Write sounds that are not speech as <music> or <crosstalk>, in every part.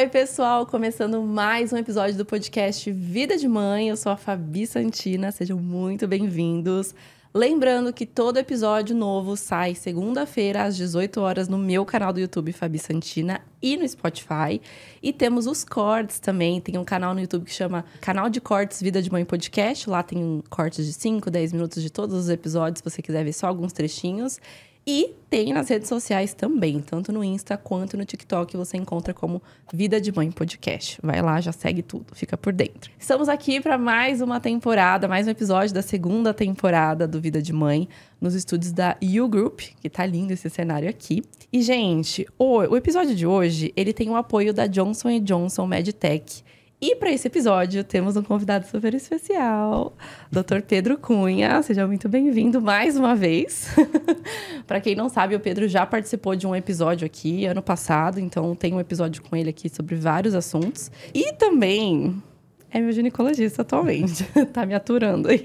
Oi, pessoal! Começando mais um episódio do podcast Vida de Mãe. Eu sou a Fabi Santina, sejam muito bem-vindos. Lembrando que todo episódio novo sai segunda-feira às 18 horas no meu canal do YouTube Fabi Santina e no Spotify. E temos os cortes também. Tem um canal no YouTube que chama Canal de Cortes Vida de Mãe Podcast. Lá tem cortes de 5, 10 minutos de todos os episódios, se você quiser ver só alguns trechinhos. E tem nas redes sociais também, tanto no Insta quanto no TikTok, você encontra como Vida de Mãe Podcast. Vai lá, já segue tudo, fica por dentro. Estamos aqui para mais uma temporada, mais um episódio da segunda temporada do Vida de Mãe, nos estúdios da You Group, que tá lindo esse cenário aqui. E gente, o, o episódio de hoje, ele tem o apoio da Johnson Johnson MedTech e para esse episódio, temos um convidado super especial, Dr. Pedro Cunha. Seja muito bem-vindo mais uma vez. <laughs> para quem não sabe, o Pedro já participou de um episódio aqui ano passado, então tem um episódio com ele aqui sobre vários assuntos. E também é meu ginecologista atualmente. <laughs> tá me aturando aí.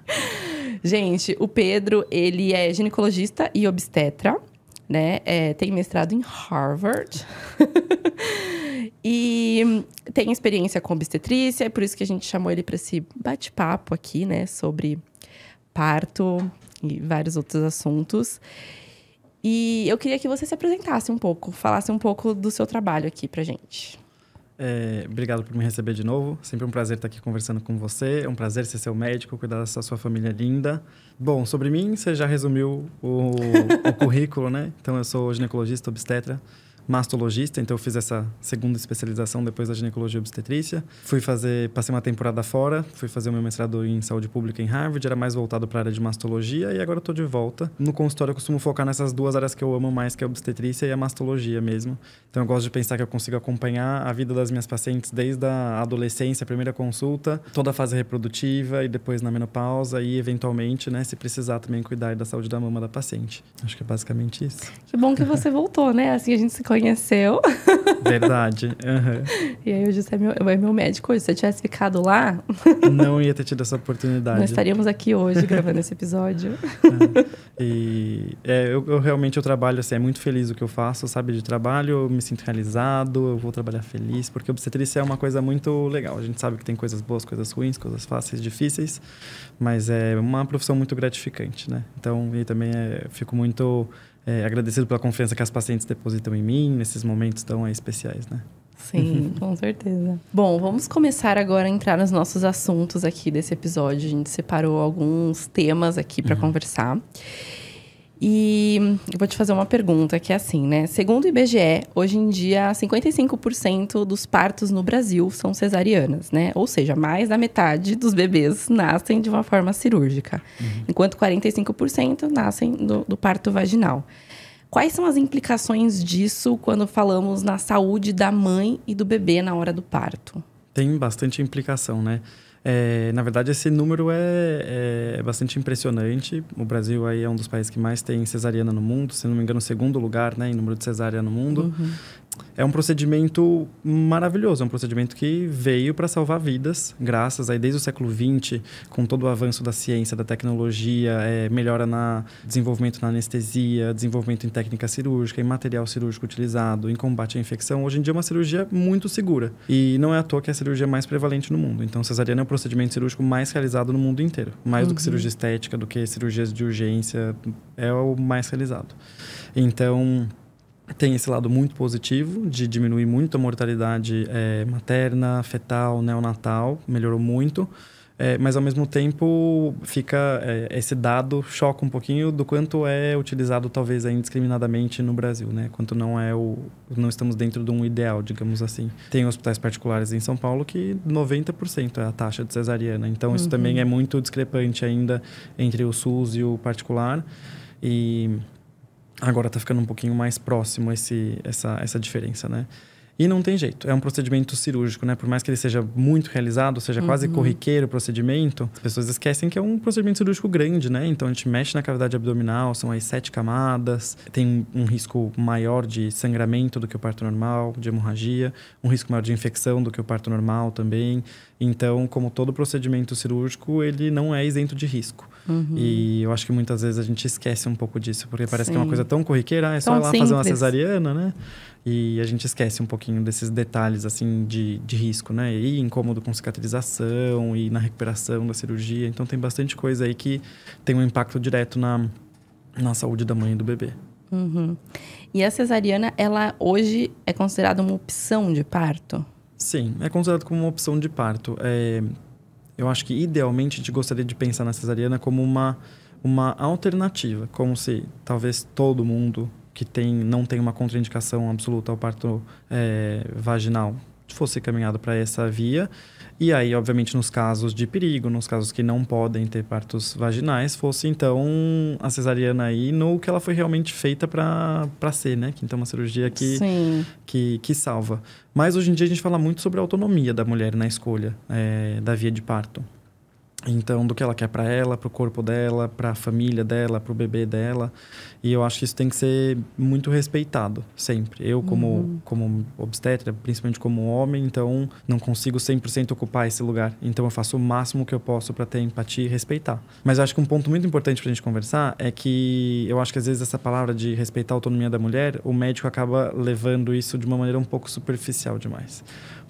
<laughs> Gente, o Pedro, ele é ginecologista e obstetra. Né? É, tem mestrado em Harvard. <laughs> e tem experiência com obstetrícia, é por isso que a gente chamou ele para esse bate-papo aqui, né, sobre parto e vários outros assuntos. E eu queria que você se apresentasse um pouco, falasse um pouco do seu trabalho aqui pra gente. É, obrigado por me receber de novo. Sempre um prazer estar aqui conversando com você. É um prazer ser seu médico, cuidar dessa sua família linda. Bom, sobre mim, você já resumiu o, o currículo, né? Então, eu sou ginecologista obstetra mastologista, então eu fiz essa segunda especialização depois da ginecologia e obstetrícia. Fui fazer, passei uma temporada fora, fui fazer o meu mestrado em saúde pública em Harvard, era mais voltado para a área de mastologia e agora estou de volta. No consultório eu costumo focar nessas duas áreas que eu amo mais, que é a obstetrícia e a mastologia mesmo. Então eu gosto de pensar que eu consigo acompanhar a vida das minhas pacientes desde a adolescência, a primeira consulta, toda a fase reprodutiva e depois na menopausa e eventualmente, né, se precisar também cuidar da saúde da mama da paciente. Acho que é basicamente isso. Que bom que você voltou, né? Assim a gente se conheceu. <laughs> Verdade. Uhum. E aí o José é meu, é meu médico hoje. Se eu tivesse ficado lá. <laughs> Não ia ter tido essa oportunidade. Nós estaríamos aqui hoje gravando esse episódio. É. E é, eu, eu, realmente eu trabalho assim, é muito feliz o que eu faço, sabe? De trabalho, eu me sinto realizado, eu vou trabalhar feliz, porque obstetrícia é uma coisa muito legal. A gente sabe que tem coisas boas, coisas ruins, coisas fáceis, difíceis, mas é uma profissão muito gratificante, né? Então, e também é, fico muito é, agradecido pela confiança que as pacientes depositam em mim nesses momentos tão é, especiais, né? Sim, <laughs> com certeza. Bom, vamos começar agora a entrar nos nossos assuntos aqui desse episódio. A gente separou alguns temas aqui para uhum. conversar. E eu vou te fazer uma pergunta que é assim, né? Segundo o IBGE, hoje em dia 55% dos partos no Brasil são cesarianas, né? Ou seja, mais da metade dos bebês nascem de uma forma cirúrgica, uhum. enquanto 45% nascem do, do parto vaginal. Quais são as implicações disso quando falamos na saúde da mãe e do bebê na hora do parto? Tem bastante implicação, né? É, na verdade, esse número é, é, bastante impressionante. O Brasil aí é um dos países que mais tem cesariana no mundo, se não me engano, segundo lugar né, em número de cesárea no mundo. Uhum é um procedimento maravilhoso, é um procedimento que veio para salvar vidas, graças aí desde o século XX, com todo o avanço da ciência, da tecnologia, é, melhora na desenvolvimento na anestesia, desenvolvimento em técnica cirúrgica, em material cirúrgico utilizado, em combate à infecção. Hoje em dia é uma cirurgia muito segura e não é à toa que é a cirurgia mais prevalente no mundo. Então, cesariana é o procedimento cirúrgico mais realizado no mundo inteiro, mais uhum. do que uhum. cirurgia estética, do que cirurgias de urgência, é o mais realizado. Então, tem esse lado muito positivo de diminuir muito a mortalidade é, materna, fetal, neonatal, melhorou muito. É, mas ao mesmo tempo fica é, esse dado choca um pouquinho do quanto é utilizado talvez indiscriminadamente no Brasil, né? Quanto não é o não estamos dentro de um ideal, digamos assim. Tem hospitais particulares em São Paulo que 90% é a taxa de cesariana. Então uhum. isso também é muito discrepante ainda entre o SUS e o particular. E Agora está ficando um pouquinho mais próximo esse, essa, essa diferença, né? E não tem jeito, é um procedimento cirúrgico, né? Por mais que ele seja muito realizado, seja uhum. quase corriqueiro o procedimento, as pessoas esquecem que é um procedimento cirúrgico grande, né? Então a gente mexe na cavidade abdominal, são aí sete camadas, tem um risco maior de sangramento do que o parto normal, de hemorragia, um risco maior de infecção do que o parto normal também. Então, como todo procedimento cirúrgico, ele não é isento de risco. Uhum. E eu acho que muitas vezes a gente esquece um pouco disso, porque parece Sim. que é uma coisa tão corriqueira, ah, é tão só ir lá simples. fazer uma cesariana, né? E a gente esquece um pouquinho desses detalhes, assim, de, de risco, né? E incômodo com cicatrização e na recuperação da cirurgia. Então, tem bastante coisa aí que tem um impacto direto na, na saúde da mãe e do bebê. Uhum. E a cesariana, ela hoje é considerada uma opção de parto? Sim, é considerado como uma opção de parto. É, eu acho que idealmente a gente gostaria de pensar na cesariana como uma, uma alternativa, como se talvez todo mundo que tem, não tem uma contraindicação absoluta ao parto é, vaginal fosse caminhado para essa via. E aí, obviamente, nos casos de perigo, nos casos que não podem ter partos vaginais, fosse então a cesariana aí no que ela foi realmente feita para ser, né? Que então é uma cirurgia que, que, que salva. Mas hoje em dia a gente fala muito sobre a autonomia da mulher na escolha é, da via de parto. Então, do que ela quer para ela, para o corpo dela, para a família dela, para o bebê dela. E eu acho que isso tem que ser muito respeitado, sempre. Eu, como, uhum. como obstetra, principalmente como homem, então não consigo 100% ocupar esse lugar. Então, eu faço o máximo que eu posso para ter empatia e respeitar. Mas eu acho que um ponto muito importante para a gente conversar é que eu acho que às vezes essa palavra de respeitar a autonomia da mulher, o médico acaba levando isso de uma maneira um pouco superficial demais.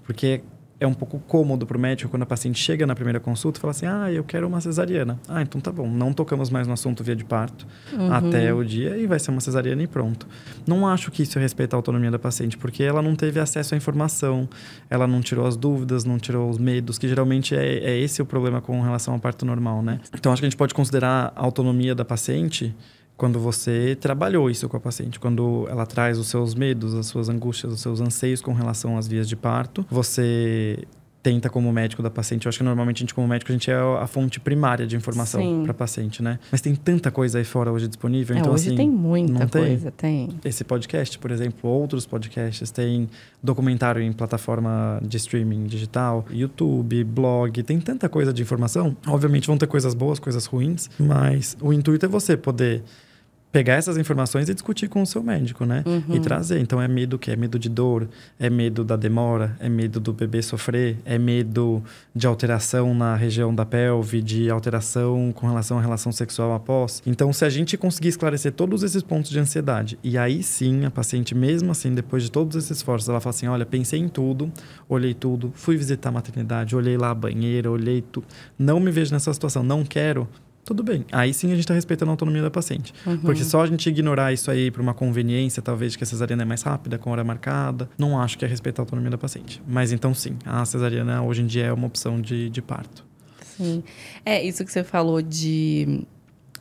Porque é um pouco cômodo para o médico quando a paciente chega na primeira consulta e fala assim: ah, eu quero uma cesariana. Ah, então tá bom, não tocamos mais no assunto via de parto uhum. até o dia e vai ser uma cesariana e pronto. Não acho que isso respeita a autonomia da paciente, porque ela não teve acesso à informação, ela não tirou as dúvidas, não tirou os medos, que geralmente é, é esse o problema com relação ao parto normal, né? Então acho que a gente pode considerar a autonomia da paciente quando você trabalhou isso com a paciente, quando ela traz os seus medos, as suas angústias, os seus anseios com relação às vias de parto, você tenta como médico da paciente. Eu acho que normalmente a gente como médico a gente é a fonte primária de informação para paciente, né? Mas tem tanta coisa aí fora hoje disponível, é, então hoje assim, tem muita coisa, tem. tem. Esse podcast, por exemplo, outros podcasts, tem documentário em plataforma de streaming digital, YouTube, blog, tem tanta coisa de informação. Obviamente vão ter coisas boas, coisas ruins, mas o intuito é você poder pegar essas informações e discutir com o seu médico, né? Uhum. E trazer. Então é medo que é medo de dor, é medo da demora, é medo do bebê sofrer, é medo de alteração na região da pelve, de alteração com relação à relação sexual após. Então se a gente conseguir esclarecer todos esses pontos de ansiedade e aí sim a paciente mesmo assim depois de todos esses esforços ela fala assim, olha pensei em tudo, olhei tudo, fui visitar a maternidade, olhei lá a banheira, olhei tudo, não me vejo nessa situação, não quero tudo bem. Aí sim a gente está respeitando a autonomia da paciente. Uhum. Porque só a gente ignorar isso aí por uma conveniência, talvez que a cesariana é mais rápida, com hora marcada, não acho que é respeitar a autonomia da paciente. Mas então sim, a cesariana hoje em dia é uma opção de, de parto. Sim. É, isso que você falou de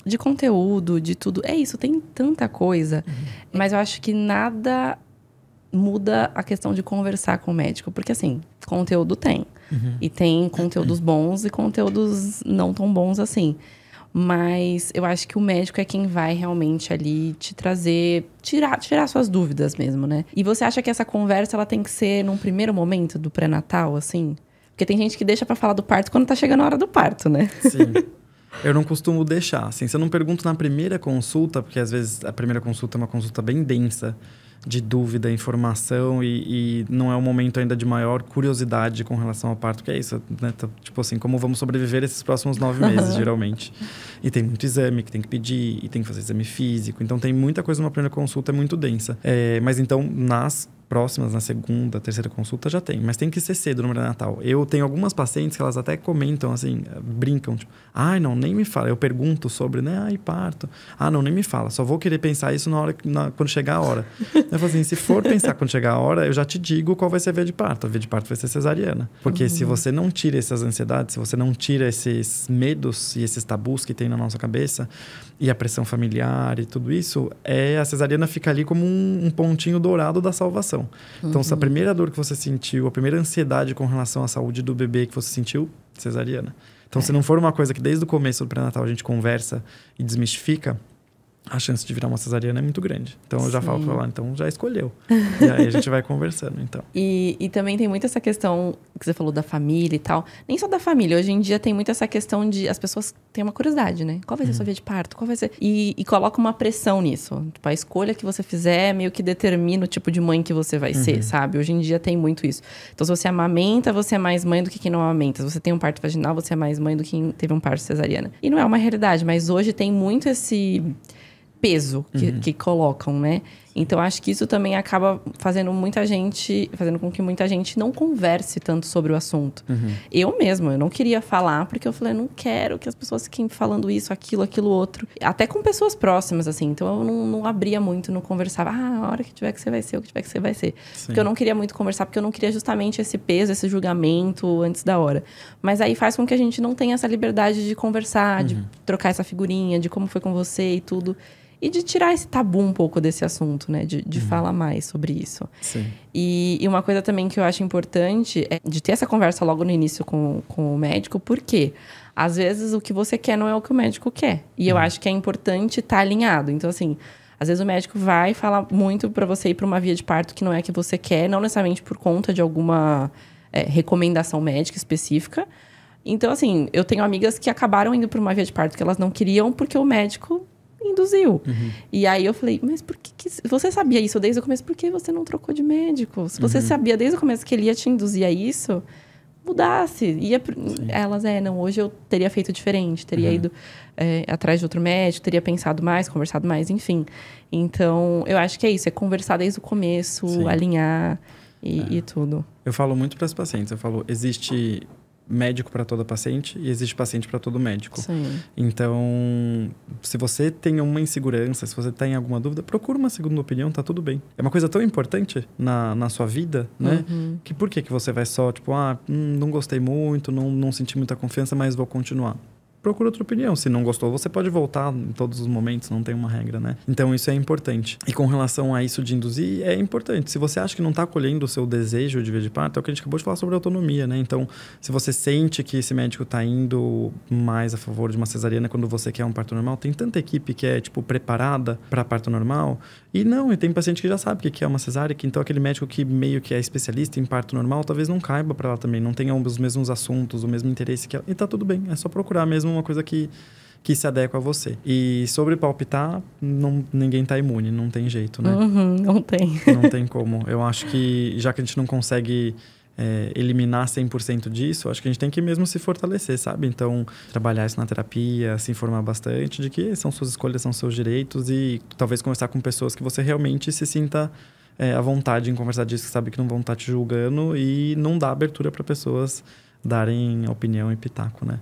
de conteúdo, de tudo. É isso, tem tanta coisa. Uhum. Mas eu acho que nada muda a questão de conversar com o médico. Porque, assim, conteúdo tem. Uhum. E tem conteúdos <clears throat> bons e conteúdos não tão bons assim. Mas eu acho que o médico é quem vai realmente ali te trazer, tirar, tirar suas dúvidas mesmo, né? E você acha que essa conversa ela tem que ser num primeiro momento do pré-natal, assim? Porque tem gente que deixa para falar do parto quando tá chegando a hora do parto, né? Sim. <laughs> Eu não costumo deixar. Assim, se eu não pergunto na primeira consulta, porque às vezes a primeira consulta é uma consulta bem densa, de dúvida, informação e, e, não é um momento ainda de maior curiosidade com relação ao parto, que é isso, né? Então, tipo assim, como vamos sobreviver esses próximos nove meses, <laughs> geralmente. E tem muito exame que tem que pedir, e tem que fazer exame físico. Então, tem muita coisa numa primeira consulta, é muito densa. É, mas então, nas próximas, na segunda, terceira consulta, já tem. Mas tem que ser cedo no pré-natal. Eu tenho algumas pacientes que elas até comentam assim, eh, brincam, tipo, ai, ah, não, nem me fala. Eu pergunto sobre, né, ai, parto. Ah, não, nem me fala. Só vou querer pensar isso na hora, na, quando chegar a hora. eu falo assim, se for pensar quando chegar a hora, eu já te digo qual vai ser a via de parto. A via de parto vai ser cesariana. Porque uhum. se você não tira essas ansiedades, se você não tira esses medos e esses tabus que tem na nossa cabeça, e a pressão familiar e tudo isso, é a cesariana fica ali como um, um pontinho dourado da salvação. Então, uhum. se a uhum. primeira dor que você sentiu, a primeira ansiedade com relação à saúde do bebê que você sentiu, cesariana. Então, é. se não for uma coisa que desde o começo do pré-natal a gente conversa e desmistifica, a chance de virar uma cesariana é muito grande. Então eu Sim. já falo para ela, então já escolheu. e aí a gente vai conversando, então. E, e também tem muito essa questão que você falou da família e tal. Nem só da família, hoje em dia tem muito essa questão de as pessoas têm uma curiosidade, né? Qual vai ser a sua uhum. via de parto? Qual vai ser. E, e coloca uma pressão nisso. Tipo, a escolha que você fizer meio que determina o tipo de mãe que você vai uhum. ser, sabe? Hoje em dia tem muito isso. Então, se você amamenta, você é mais mãe do que quem não amamenta. Se você tem um parto vaginal, você é mais mãe do que quem teve um parto cesariana. E não é uma realidade, mas hoje tem muito esse. Uhum peso que, uhum. que colocam, né? Então acho que isso também acaba fazendo muita gente, fazendo com que muita gente não converse tanto sobre o assunto. Uhum. Eu mesma, eu não queria falar porque eu falei, não quero que as pessoas fiquem falando isso, aquilo, aquilo outro, até com pessoas próximas assim. Então eu não, não abria muito, não conversava. Ah, a hora que tiver que você vai ser, o que tiver que você vai ser. Sim. Porque eu não queria muito conversar, porque eu não queria justamente esse peso, esse julgamento antes da hora. Mas aí faz com que a gente não tenha essa liberdade de conversar, uhum. de trocar essa figurinha, de como foi com você e tudo e de tirar esse tabu um pouco desse assunto, né? De, de uhum. falar mais sobre isso. E, e, uma coisa também que eu acho importante é de ter essa conversa logo no início com, com o médico, porque às vezes o que você quer não é o que o médico quer. E uhum. eu acho que é importante estar tá alinhado. Então, assim, às vezes o médico vai falar muito para você ir para uma via de parto que não é que você quer, não necessariamente por conta de alguma é, recomendação médica específica. Então, assim, eu tenho amigas que acabaram indo para uma via de parto que elas não queriam porque o médico induziu. Uhum. E aí eu falei, mas por que, que, Você sabia isso desde o começo? Por que você não trocou de médico? Se você uhum. sabia desde o começo que ele ia te induzir a isso, mudasse. Ia, elas, é, não, hoje eu teria feito diferente, teria uhum. ido é, atrás de outro médico, teria pensado mais, conversado mais, enfim. Então, eu acho que é isso, é conversar desde o começo, Sim. alinhar e, é. e tudo. Eu falo muito para as pacientes, eu falo, existe médico para toda paciente e existe paciente para todo médico. Sim. Então, se você tem uma insegurança, se você tem tá alguma dúvida, procura uma segunda opinião, tá tudo bem. É uma coisa tão importante na, na sua vida, né? Uhum. Que por que, que você vai só, tipo, ah, hum, não gostei muito, não, não senti muita confiança, mas vou continuar procura outra opinião. Se não gostou, você pode voltar em todos os momentos, não tem uma regra, né? Então isso é importante. E com relação a isso de induzir, é importante. Se você acha que não está colhendo o seu desejo de ver de parto, é o que a gente acabou de falar sobre autonomia, né? Então, se você sente que esse médico está indo mais a favor de uma cesariana quando você quer um parto normal, tem tanta equipe que é, tipo, preparada para parto normal. E não, e tem paciente que já sabe o que é uma cesárea, que então aquele médico que meio que é especialista em parto normal, talvez não caiba para ela também, não tenha os mesmos assuntos, o mesmo interesse que ela. E tá tudo bem, é só procurar mesmo numa coisa que, que se adequa a você. E sobre palpitar, não, ninguém tá imune, não tem jeito, né? Uhum, não tem. <laughs> Não tem como. Eu acho que já que a gente não consegue é, eliminar 100% disso, acho que a gente tem que mesmo se fortalecer, sabe? Então, trabalhar isso na terapia, se informar bastante de que são suas escolhas, são seus direitos e talvez conversar com pessoas que você realmente se sinta é, à vontade em conversar disso, que sabe que não vão estar tá te julgando e não dá abertura para pessoas darem opinião e pitaco, né?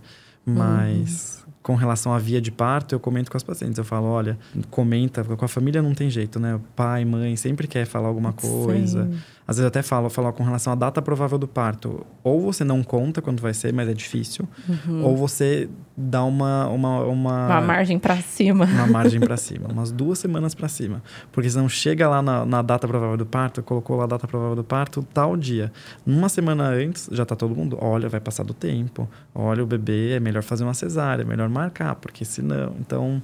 Mas uhum. com relação à via de parto, eu comento com as pacientes. Eu falo, olha, comenta, com a família não tem jeito, né? Pai, mãe, sempre quer falar alguma coisa. Sim às vezes até falo, falar com relação à data provável do parto. Ou você não conta quando vai ser, mas é difícil. Uhum. Ou você dá uma, uma, uma. Uma, margem pra cima. Uma margem pra <laughs> cima. umas duas semanas pra cima. Porque senão chega lá na, na data provável do parto, colocou lá a data provável do parto, tal dia. Uma semana antes, já tá todo mundo. Olha, vai passar do tempo. Olha, o bebê, é melhor fazer uma cesárea, é melhor marcar, porque senão. Então.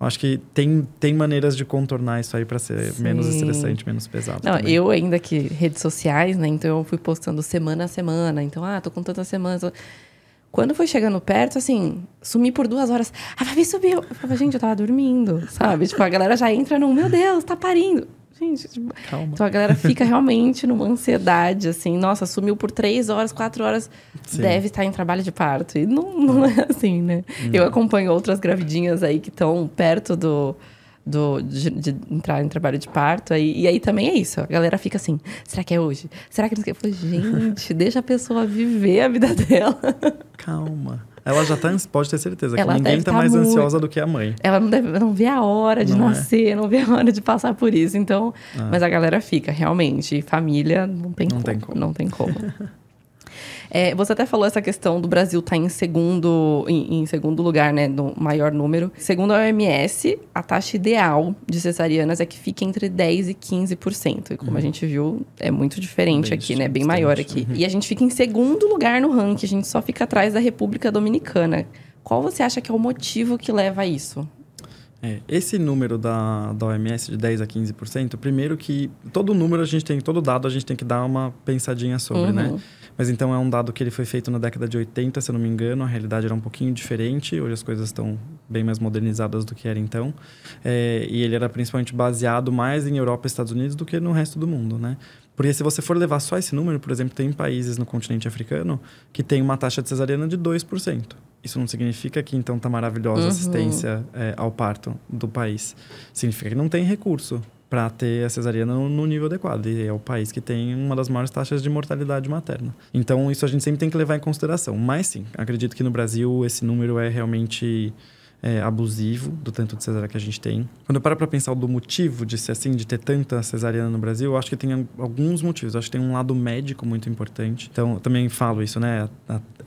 Eu acho que tem, tem maneiras de contornar isso aí para ser Sim. menos estressante, menos pesado. Não, eu ainda que redes sociais, né? Então eu fui postando semana a semana. Então, ah, tô com tantas semanas. Quando foi chegando perto, assim, sumi por duas horas. A Fabi subiu. Eu falei, gente, eu tava dormindo, sabe? tipo, a galera já entra no, meu Deus, tá parindo. Gente, tipo, Calma. Então a galera fica realmente numa ansiedade, assim, nossa, sumiu por três horas, quatro horas, Sim. deve estar em trabalho de parto. E não, não é assim, né? Não. Eu acompanho outras gravidinhas aí que estão perto do. Do, de, de, entrar em trabalho de parto. Aí, e aí também é isso. A galera fica assim: será que é hoje? Será que não sei? Eu falei, gente, deixa a pessoa viver a vida <laughs> dela. Calma. Ela já tá, pode ter certeza que ninguém está tá mais muito... ansiosa do que a mãe. Ela não, deve, não vê a hora de não é. nascer, é. não vê a hora de passar por isso. Então, é. mas a galera fica, realmente. Família, não tem não como. Tem como. Não tem como. <laughs> É, você até falou essa questão do Brasil estar tá em segundo, em, em, segundo lugar, né? No maior número. Segundo a OMS, a taxa ideal de cesarianas é que fique entre 10% e 15%. E como uhum. a gente viu, é muito diferente Bem aqui, né? Bem maior aqui. Uhum. E a gente fica em segundo lugar no ranking, a gente só fica atrás da República Dominicana. Qual você acha que é o motivo que leva a isso? É, esse número da, da OMS de 10% a 15%, primeiro que todo número a gente tem, todo dado a gente tem que dar uma pensadinha sobre, né? uhum. né? Mas então é um dado que ele foi feito na década de 80, se eu não me engano, a realidade era um pouquinho diferente, hoje as coisas estão bem mais modernizadas do que era então. É, e ele era principalmente baseado mais em Europa e Estados Unidos do que no resto do mundo, né? Porque se você for levar só esse número, por exemplo, tem países no continente africano que tem uma taxa de cesariana de 2%. Isso não significa que então está maravilhosa a uhum. assistência é, ao parto do país. Significa que não tem recurso para ter a cesariana no nível adequado. E é o país que tem uma das maiores taxas de mortalidade materna. Então, isso a gente sempre tem que levar em consideração. Mas sim, acredito que no Brasil esse número é realmente é, abusivo do tanto de cesárea que a gente tem. Quando eu paro para pensar do motivo de ser assim, de ter tanta cesariana no Brasil, eu acho que tem alguns motivos. Eu acho que tem um lado médico muito importante. Então, eu também falo isso, né?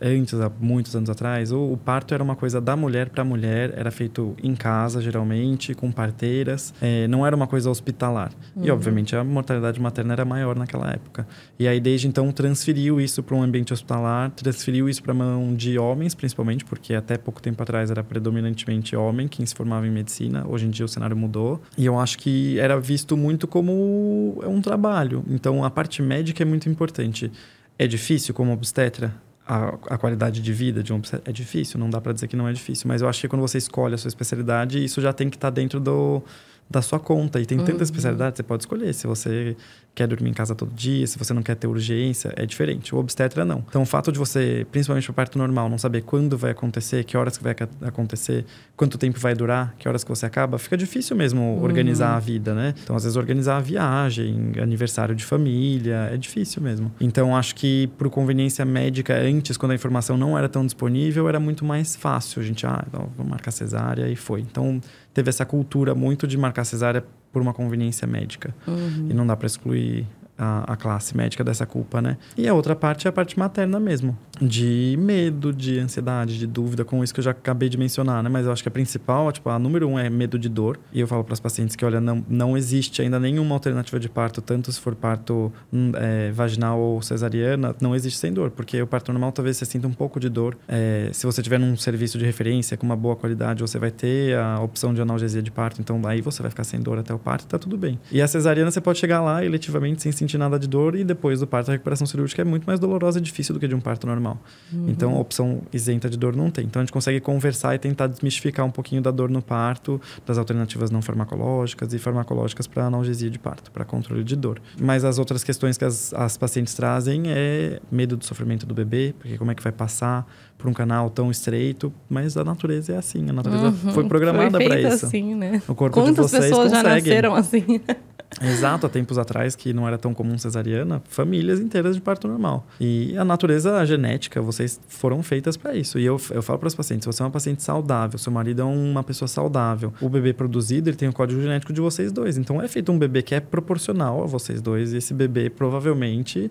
Antes, há muitos anos atrás, o, parto era uma coisa da mulher para mulher, era feito em casa, geralmente, com parteiras, é, não era uma coisa hospitalar. Uhum. E, obviamente, a mortalidade materna era maior naquela época. E aí, desde então, transferiu isso para um ambiente hospitalar, transferiu isso para mão de homens, principalmente, porque até pouco tempo atrás era predominante predominantemente homem, quem se formava em medicina. Hoje em dia o cenário mudou. E eu acho que era visto muito como é um trabalho. Então a parte médica é muito importante. É difícil como obstetra? A, a, qualidade de vida de um é difícil, não dá para dizer que não é difícil, mas eu acho que quando você escolhe a sua especialidade, isso já tem que estar tá dentro do, da sua conta. E tem tanta uhum. especialidade, você pode escolher. Se você quer dormir em casa todo dia, se você não quer ter urgência, é diferente. O obstetra, não. Então, o fato de você, principalmente o parto normal, não saber quando vai acontecer, que horas que vai acontecer, quanto tempo vai durar, que horas que você acaba, fica difícil mesmo uhum. organizar a vida, né? Então, às vezes, organizar a viagem, aniversário de família, é difícil mesmo. Então, acho que por conveniência médica, antes, quando a informação não era tão disponível, era muito mais fácil. A gente, ah, então, vou marcar cesárea e foi. Então, teve essa cultura muito de marcar cesárea por uma conveniência médica. Uhum. E não dá para excluir a, a, classe médica dessa culpa, né? E a outra parte é a parte materna mesmo, de medo, de ansiedade, de dúvida, com isso que eu já acabei de mencionar, né? Mas eu acho que a principal, tipo, a número um é medo de dor. E eu falo para as pacientes que, olha, não, não existe ainda nenhuma alternativa de parto, tanto se for parto hum, é, vaginal ou cesariana, não existe sem dor, porque o parto normal talvez você sinta um pouco de dor. É, se você tiver num serviço de referência com uma boa qualidade, você vai ter a opção de analgesia de parto, então aí você vai ficar sem dor até o parto, tá tudo bem. E a cesariana você pode chegar lá eletivamente sem sentir sentir nada de dor e depois do parto a recuperação cirúrgica é muito mais dolorosa e difícil do que de um parto normal. Uhum. Então, opção isenta de dor não tem. Então, a gente consegue conversar e tentar desmistificar um pouquinho da dor no parto, das alternativas não farmacológicas e farmacológicas para analgesia de parto, para controle de dor. Mas as outras questões que as, as pacientes trazem é medo do sofrimento do bebê, porque como é que vai passar por um canal tão estreito, mas a natureza é assim, a natureza uhum. foi programada para isso. Assim, né? O corpo Quantas de vocês pessoas conseguem. já nasceram assim? Né? Exato, há tempos atrás que não era tão comum cesariana, famílias inteiras de parto normal. E a natureza a genética, vocês foram feitas para isso. E eu, eu falo para os pacientes: você é uma paciente saudável, seu marido é uma pessoa saudável, o bebê produzido ele tem o código genético de vocês dois. Então é feito um bebê que é proporcional a vocês dois, e esse bebê provavelmente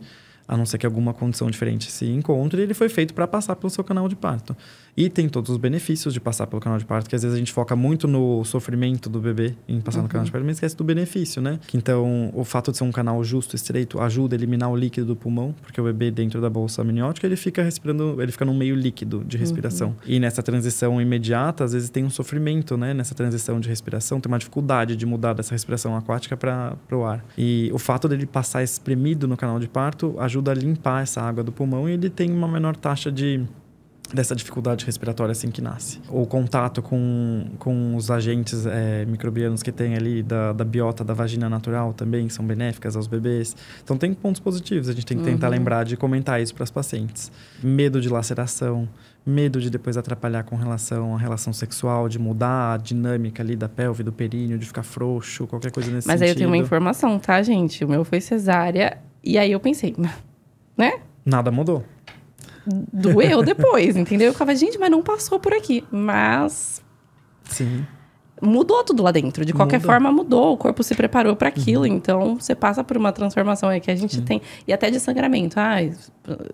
a não ser que alguma condição diferente se encontre, ele foi feito para passar pelo seu canal de parto. E tem todos os benefícios de passar pelo canal de parto, que às vezes a gente foca muito no sofrimento do bebê em passar uhum. no canal de uhum. parto, mas esquece do benefício, né? Então, o fato de ser um canal justo, estreito, ajuda a eliminar o líquido do pulmão, porque o bebê dentro da bolsa amniótica, ele fica respirando, ele fica num meio líquido de respiração. Uhum. E nessa transição imediata, às vezes tem um sofrimento, né? Nessa transição de respiração, tem uma dificuldade de mudar dessa respiração aquática para o ar. E o fato dele passar espremido no canal de parto ajuda a limpar essa água do pulmão e ele tem uma menor taxa de dessa dificuldade respiratória assim que nasce. O contato com, com os agentes é, microbianos que tem ali da, da biota da vagina natural também são benéficas aos bebês. Então tem pontos positivos, a gente tem que tentar uhum. lembrar de comentar isso para as pacientes. Medo de laceração, medo de depois atrapalhar com relação à relação sexual, de mudar a dinâmica ali da pelve, do períneo, de ficar frouxo, qualquer coisa nesse Mas sentido. Mas aí eu tenho uma informação, tá, gente? O meu foi cesárea e aí eu pensei, <laughs> né? Nada mudou doeu depois, entendeu? Eu ficava, gente, mas não passou por aqui. Mas. Sim. Mudou tudo lá dentro. De qualquer mudou. forma, mudou. O corpo se preparou para aquilo. Uhum. Então, você passa por uma transformação aí que a gente tem. E até de sangramento. Ah,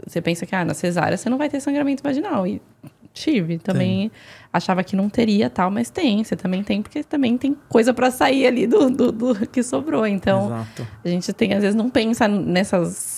você pensa que ah, na cesárea você não vai ter sangramento vaginal. E tive. Também tem. achava que não teria tal, mas tem. Você também tem, porque também tem coisa para sair ali do, do, do, que sobrou. Então, Exato. a gente tem, às vezes, não pensa nessas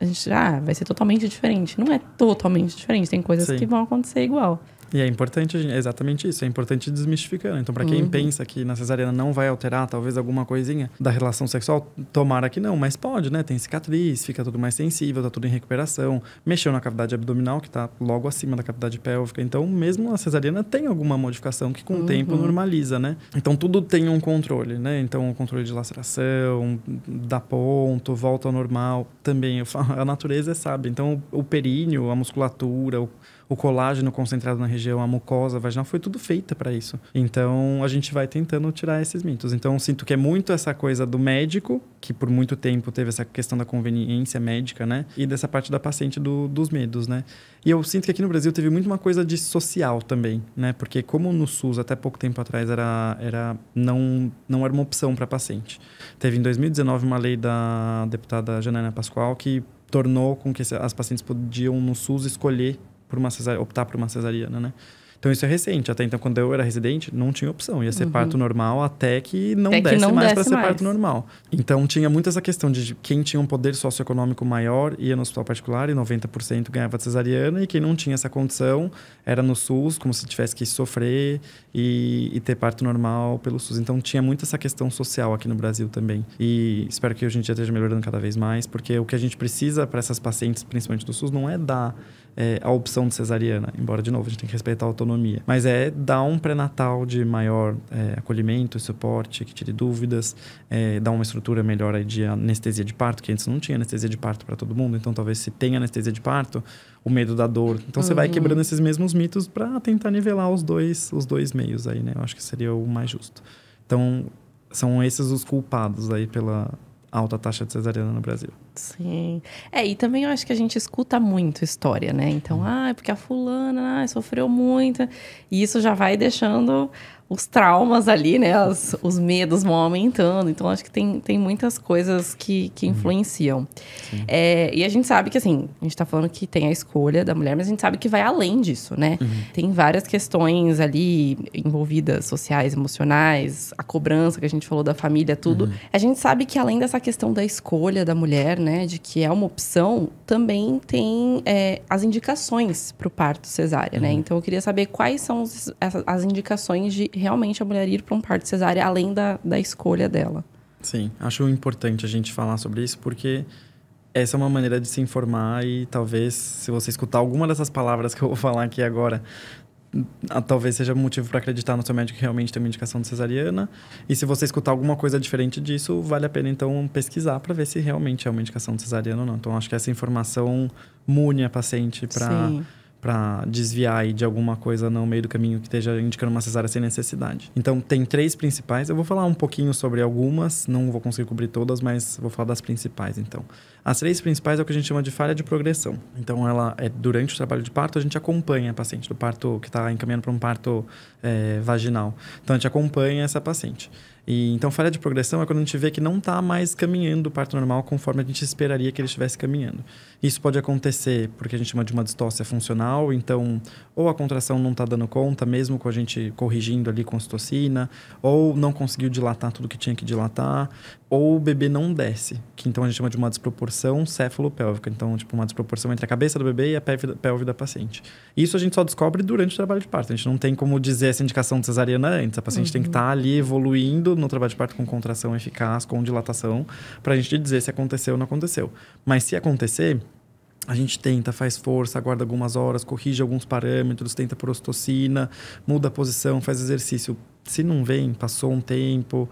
a gente, ah, vai ser totalmente diferente. Não é totalmente diferente, tem coisas Sim. que vão acontecer igual. E é importante, é exatamente isso, é importante desmistificar. Né? Então, para quem uhum. pensa que na cesariana não vai alterar talvez alguma coisinha da relação sexual, tomara que não, mas pode, né? Tem cicatriz, fica tudo mais sensível, tá tudo em recuperação, mexeu na cavidade abdominal, que tá logo acima da cavidade pélvica. Então, mesmo a cesariana tem alguma modificação que com o uhum. tempo normaliza, né? Então, tudo tem um controle, né? Então, o controle de laceração, dá ponto, volta ao normal. Também, falo, a natureza é sabe. Então, o períneo, a musculatura, o o colágeno concentrado na região, a mucosa vaginal, foi tudo feita para isso. Então a gente vai tentando tirar esses mitos. Então sinto que é muito essa coisa do médico, que por muito tempo teve essa questão da conveniência médica, né? E dessa parte da paciente do, dos medos, né? E eu sinto que aqui no Brasil teve muito uma coisa de social também, né? Porque como no SUS até pouco tempo atrás era, era não, não era uma opção para paciente. Teve em 2019 uma lei da deputada Janaina Pascoal que tornou com que as pacientes podiam no SUS escolher por uma cesariana, optar por uma cesariana, né? Então isso é recente. Até então, quando eu era residente, não tinha opção. Ia ser uhum. parto normal até que não até desse que não mais para ser parto normal. Então tinha muito essa questão de quem tinha um poder socioeconômico maior ia no hospital particular e 90% ganhava cesariana, e quem não tinha essa condição era no SUS, como se tivesse que sofrer e, e ter parto normal pelo SUS. Então tinha muito essa questão social aqui no Brasil também. E espero que hoje em dia esteja melhorando cada vez mais, porque o que a gente precisa para essas pacientes, principalmente do SUS, não é dar é, a opção de cesariana, embora, de novo, a gente tem que respeitar a autonomia. Mas é dar um pré-natal de maior é, acolhimento e suporte, que tire dúvidas, é, dar uma estrutura melhor aí de anestesia de parto, que antes não tinha anestesia de parto para todo mundo, então talvez se tem anestesia de parto, o medo da dor. Então uhum. você vai uhum. quebrando esses mesmos mitos para tentar nivelar os dois, os dois meios aí, né? Eu acho que seria o mais justo. Então, são esses os culpados aí pela, alta taxa de cesariana no Brasil. Sim. É, e também eu acho que a gente escuta muito história, né? Então, hum. ah, é porque a fulana ah, sofreu muito. E isso já vai deixando os traumas ali, né? As, os medos vão aumentando. Então, acho que tem, tem muitas coisas que, que uhum. influenciam. É, e a gente sabe que, assim, a gente está falando que tem a escolha da mulher, mas a gente sabe que vai além disso, né? Uhum. Tem várias questões ali envolvidas, sociais, emocionais, a cobrança que a gente falou da família, tudo. Uhum. A gente sabe que além dessa questão da escolha da mulher, né? De que é uma opção, também tem é, as indicações para o parto cesárea, né? uhum. né? Então, eu queria saber quais são as indicações de realmente a mulher ir para um parto cesárea, além da, da escolha dela. Sim, acho importante a gente falar sobre isso, porque essa é uma maneira de se informar e talvez, se você escutar alguma dessas palavras que eu vou falar aqui agora, talvez seja motivo para acreditar no seu médico que realmente tem uma indicação de cesariana. E se você escutar alguma coisa diferente disso, vale a pena então pesquisar para ver se realmente é uma indicação de cesariana ou não. Então acho que essa informação mune a paciente para para desviar de alguma coisa no meio do caminho que esteja indicando uma cesárea sem necessidade. Então, tem três principais. Eu vou falar um pouquinho sobre algumas, não vou conseguir cobrir todas, mas vou falar das principais, então. As três principais é o que a gente chama de falha de progressão. Então, ela é durante o trabalho de parto, a gente acompanha a paciente do parto que está encaminhando para um parto é, vaginal. Então, a gente acompanha essa paciente. E, então, falha de progressão é quando a gente vê que não está mais caminhando o parto normal conforme a gente esperaria que ele estivesse caminhando. Isso pode acontecer porque a gente chama de uma distócia funcional, então, ou a contração não está dando conta, mesmo com a gente corrigindo ali com citocina, ou não conseguiu dilatar tudo que tinha que dilatar, ou o bebê não desce, que então a gente chama de uma desproporção céfalo céfalo-pélvica. então, tipo, uma desproporção entre a cabeça do bebê e a pelve da paciente. Isso a gente só descobre durante o trabalho de parto, a gente não tem como dizer essa indicação de cesariana antes, a paciente uhum. tem que estar uhum. tá ali evoluindo no trabalho de parto com contração eficaz, com dilatação, para a gente dizer se aconteceu ou não aconteceu. Mas se acontecer, a gente tenta, faz força, aguarda algumas horas, corrige alguns parâmetros, tenta prostocina, muda a posição, faz exercício. Se não vem, passou um tempo,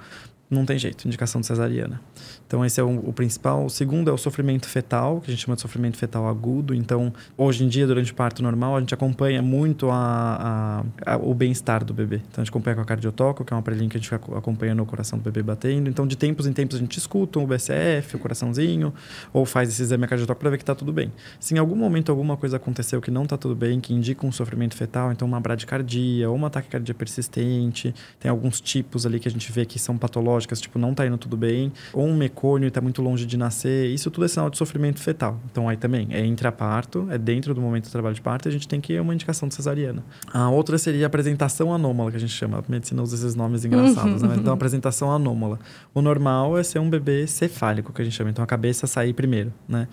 não tem jeito, indicação de cesariana. Então, esse é o, o, principal. O segundo é o sofrimento fetal, que a gente chama de sofrimento fetal agudo. Então, hoje em dia, durante o parto normal, a gente acompanha muito a, a, a, o bem-estar do bebê. Então, a gente acompanha com a cardiotoco, que é uma aparelhinho que a gente acompanha o coração do bebê batendo. Então, de tempos em tempos, a gente escuta o BCF, o coraçãozinho, ou faz esse exame cardiotoco para ver que está tudo bem. Se em algum momento alguma coisa aconteceu que não está tudo bem, que indica um sofrimento fetal, então uma bradicardia ou uma taquicardia persistente, tem alguns tipos ali que a gente vê que são patológicas, tipo não está indo tudo bem, ou um cônio e está muito longe de nascer, isso tudo é sinal de sofrimento fetal. Então aí também é intraparto, é dentro do momento do trabalho de parto, a gente tem que ir uma indicação de cesariana. A outra seria a apresentação anômala, que a gente chama. A medicina usa esses nomes engraçados, né? <laughs> Então, apresentação anômala. O normal é ser um bebê cefálico, que a gente chama. Então, a cabeça sair primeiro, né?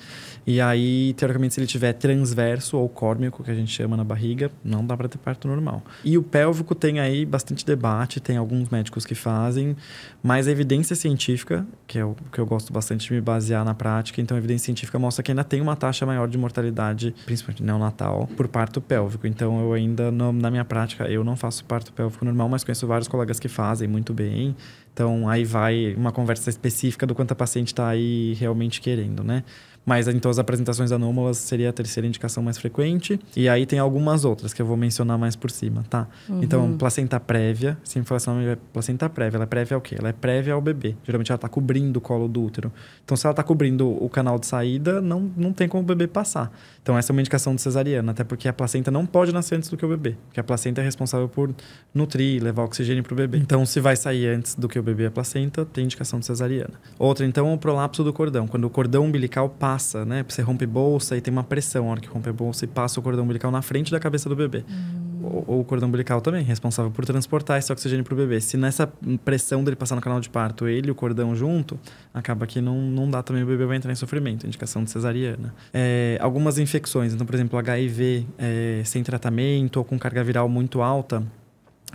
E aí, teoricamente, se ele tiver transverso ou córmico, que a gente chama na barriga, não dá para ter parto normal. E o pélvico tem aí bastante debate, tem alguns médicos que fazem, mas a evidência científica, que é o que eu gosto bastante de me basear na prática. Então, a evidência científica mostra que ainda tem uma taxa maior de mortalidade, principalmente neonatal, por parto pélvico. Então, eu ainda, no, na minha prática, eu não faço parto pélvico normal, mas conheço vários colegas que fazem muito bem. Então, aí vai uma conversa específica do quanto a paciente está aí realmente querendo, né? Mas então as apresentações anômalas seria a terceira indicação mais frequente. E aí tem algumas outras que eu vou mencionar mais por cima, tá? Então, uhum. Então, placenta prévia, sem inflação é placenta prévia. Ela é prévia ao quê? Ela é prévia ao bebê. Geralmente ela tá cobrindo o colo do útero. Então, se ela tá cobrindo o canal de saída, não, não tem como o bebê passar. Então, essa é uma indicação de cesariana, até porque a placenta não pode nascer antes do que o bebê. Porque a placenta é responsável por nutrir, levar oxigênio pro bebê. Então, se vai sair antes do que o bebê a placenta, tem indicação de cesariana. Outra, então, é o prolapso do cordão. Quando o cordão umbilical passa, passa, né? Você rompe bolsa e tem uma pressão na hora que rompe bolsa e passa o cordão umbilical na frente da cabeça do bebê. Uhum. Ou, ou, o cordão umbilical também, responsável por transportar esse oxigênio para o bebê. Se nessa pressão dele passar no canal de parto, ele e o cordão junto, acaba que não, não dá também, o bebê vai entrar em sofrimento, indicação de cesariana. É, algumas infecções, então, por exemplo, HIV é, sem tratamento ou com carga viral muito alta,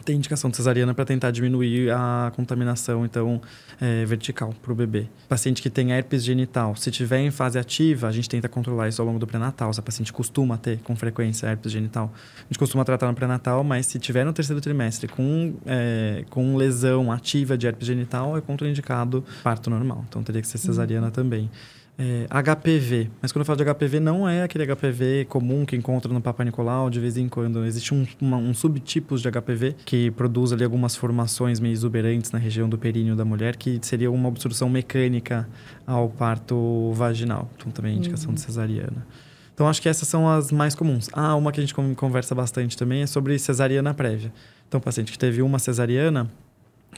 tem indicação de cesariana para tentar diminuir a contaminação então é, vertical para o bebê. Paciente que tem herpes genital, se tiver em fase ativa, a gente tenta controlar isso ao longo do pré-natal. Se a paciente costuma ter com frequência herpes genital, a gente costuma tratar no pré-natal, mas se tiver no terceiro trimestre com, é, com lesão ativa de herpes genital, é contraindicado parto normal. Então teria que ser cesariana uhum. também é, HPV. Mas quando eu falo de HPV, não é aquele HPV comum que encontra no Papai Nicolau de vez em quando. Existe um, uma, um subtipos de HPV que produz ali algumas formações meio exuberantes na região do períneo da mulher, que seria uma obstrução mecânica ao parto vaginal. Então, também é indicação uhum. de hum. cesariana. Então, acho que essas são as mais comuns. Ah, uma que a gente conversa bastante também é sobre cesariana prévia. Então, paciente que teve uma cesariana,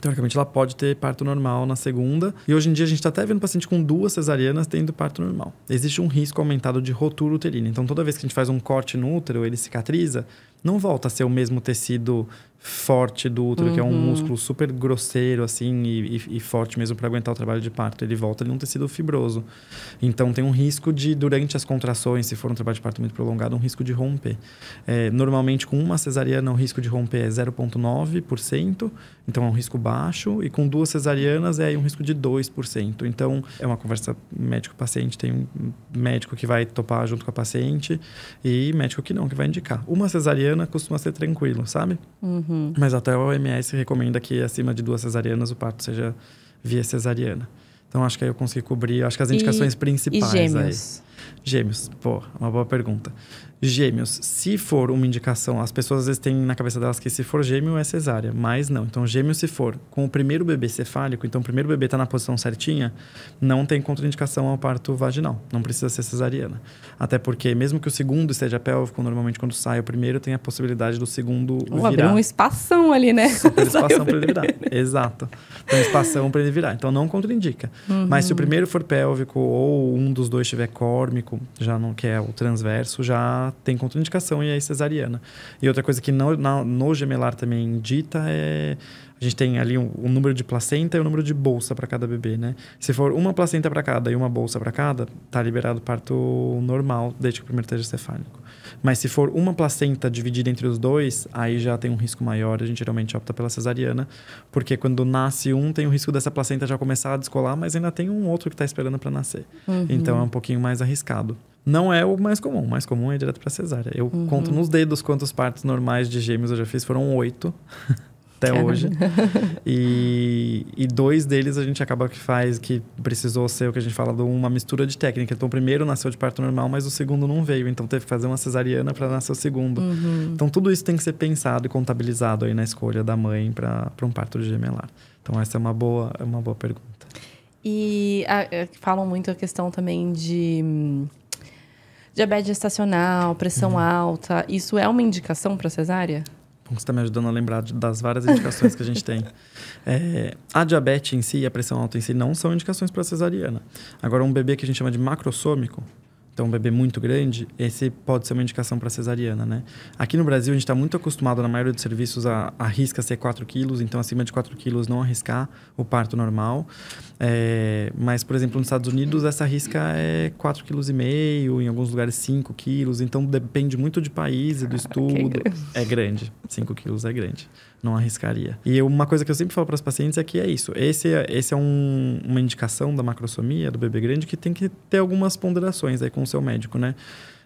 Teoricamente, ela pode ter parto normal na segunda. E hoje em dia, a gente está até vendo paciente com duas cesarianas tendo parto normal. Existe um risco aumentado de rotura uterina. Então, toda vez que a gente faz um corte no útero, ele cicatriza não volta a ser o mesmo tecido forte do útero, uhum. que é um uhum. músculo super grosseiro, assim, e, e, e forte mesmo para aguentar o trabalho de parto. Ele volta ali um tecido fibroso. Então, tem um risco de, durante as contrações, se for um trabalho de parto muito prolongado, um risco de romper. É, normalmente, com uma cesariana, o risco de romper é 0,9%, então é um risco baixo, e com duas cesarianas é um risco de 2%. Então, é uma conversa médico-paciente, tem um médico que vai topar junto com a paciente e médico que não, que vai indicar. Uma cesariana cesariana costuma ser tranquilo, sabe? Uhum. Mas até o OMS recomenda que acima de duas cesarianas o parto seja via cesariana. Então acho que aí eu consegui cobrir, acho que as indicações e, principais e gêmeos? aí. Gêmeos, pô, uma boa pergunta. Gêmeos, se for uma indicação, as pessoas às vezes têm na cabeça delas que se for gêmeo é cesárea, mas não. Então, gêmeo se for com o primeiro bebê cefálico, então o primeiro bebê está na posição certinha, não tem contraindicação ao parto vaginal, não precisa ser cesariana. Até porque, mesmo que o segundo esteja pélvico, normalmente quando sai o primeiro, tem a possibilidade do segundo Ou virar. abrir um espação ali, né? Super <laughs> espação para ele virar. Exato. Então, espação para ele virar. Então, não contraindica. Uhum. Mas se o primeiro for pélvico ou um dos dois tiver córmico, já não que é o transverso, já tem contraindicação e é cesariana. E outra coisa que no, na, no gemelar também dita é a gente tem ali um, um, número de placenta e um número de bolsa para cada bebê, né? Se for uma placenta para cada e uma bolsa para cada, tá liberado parto normal desde que o primeiro esteja cefálico. Mas se for uma placenta dividida entre os dois, aí já tem um risco maior. A gente geralmente opta pela cesariana, porque quando nasce um, tem o risco dessa placenta já começar a descolar, mas ainda tem um outro que está esperando para nascer. Uhum. Então é um pouquinho mais arriscado. Não é o mais comum. O mais comum é direto para cesárea. Eu uhum. conto nos dedos quantos partos normais de gêmeos eu já fiz. Foram oito. <laughs> até hoje. <laughs> E, e, dois deles a gente acaba que faz, que precisou ser o que a gente fala de uma mistura de técnica. Então, o primeiro nasceu de parto normal, mas o segundo não veio. Então, teve que fazer uma cesariana para nascer o segundo. Uhum. Então, tudo isso tem que ser pensado e contabilizado aí na escolha da mãe para um parto de gemelar. Então, essa é uma boa, é uma boa pergunta. E a, a, é, falam muito a questão também de hum, diabetes gestacional, pressão uhum. alta. Isso é uma indicação para cesárea? Bom, você está me ajudando a lembrar das várias indicações que a gente tem. <laughs> É, a diabetes em si e a pressão alta em si não são indicações para cesariana. Agora, um bebê que a gente chama de macrosômico, então, um bebê muito grande, esse pode ser uma indicação para cesariana, né? Aqui no Brasil, a gente está muito acostumado, na maioria dos serviços, a, a risca ser 4 quilos. Então, acima de 4 quilos, não arriscar o parto normal. É, mas, por exemplo, nos Estados Unidos, essa risca é 4,5 quilos, em alguns lugares 5 quilos. Então, depende muito de país e do estudo. Ah, é grande. 5 quilos é grande não arriscaria. E uma coisa que eu sempre falo para os pacientes é que é isso. Esse, é, esse é um, uma indicação da macrosomia, do bebê grande, que tem que ter algumas ponderações aí com o seu médico, né?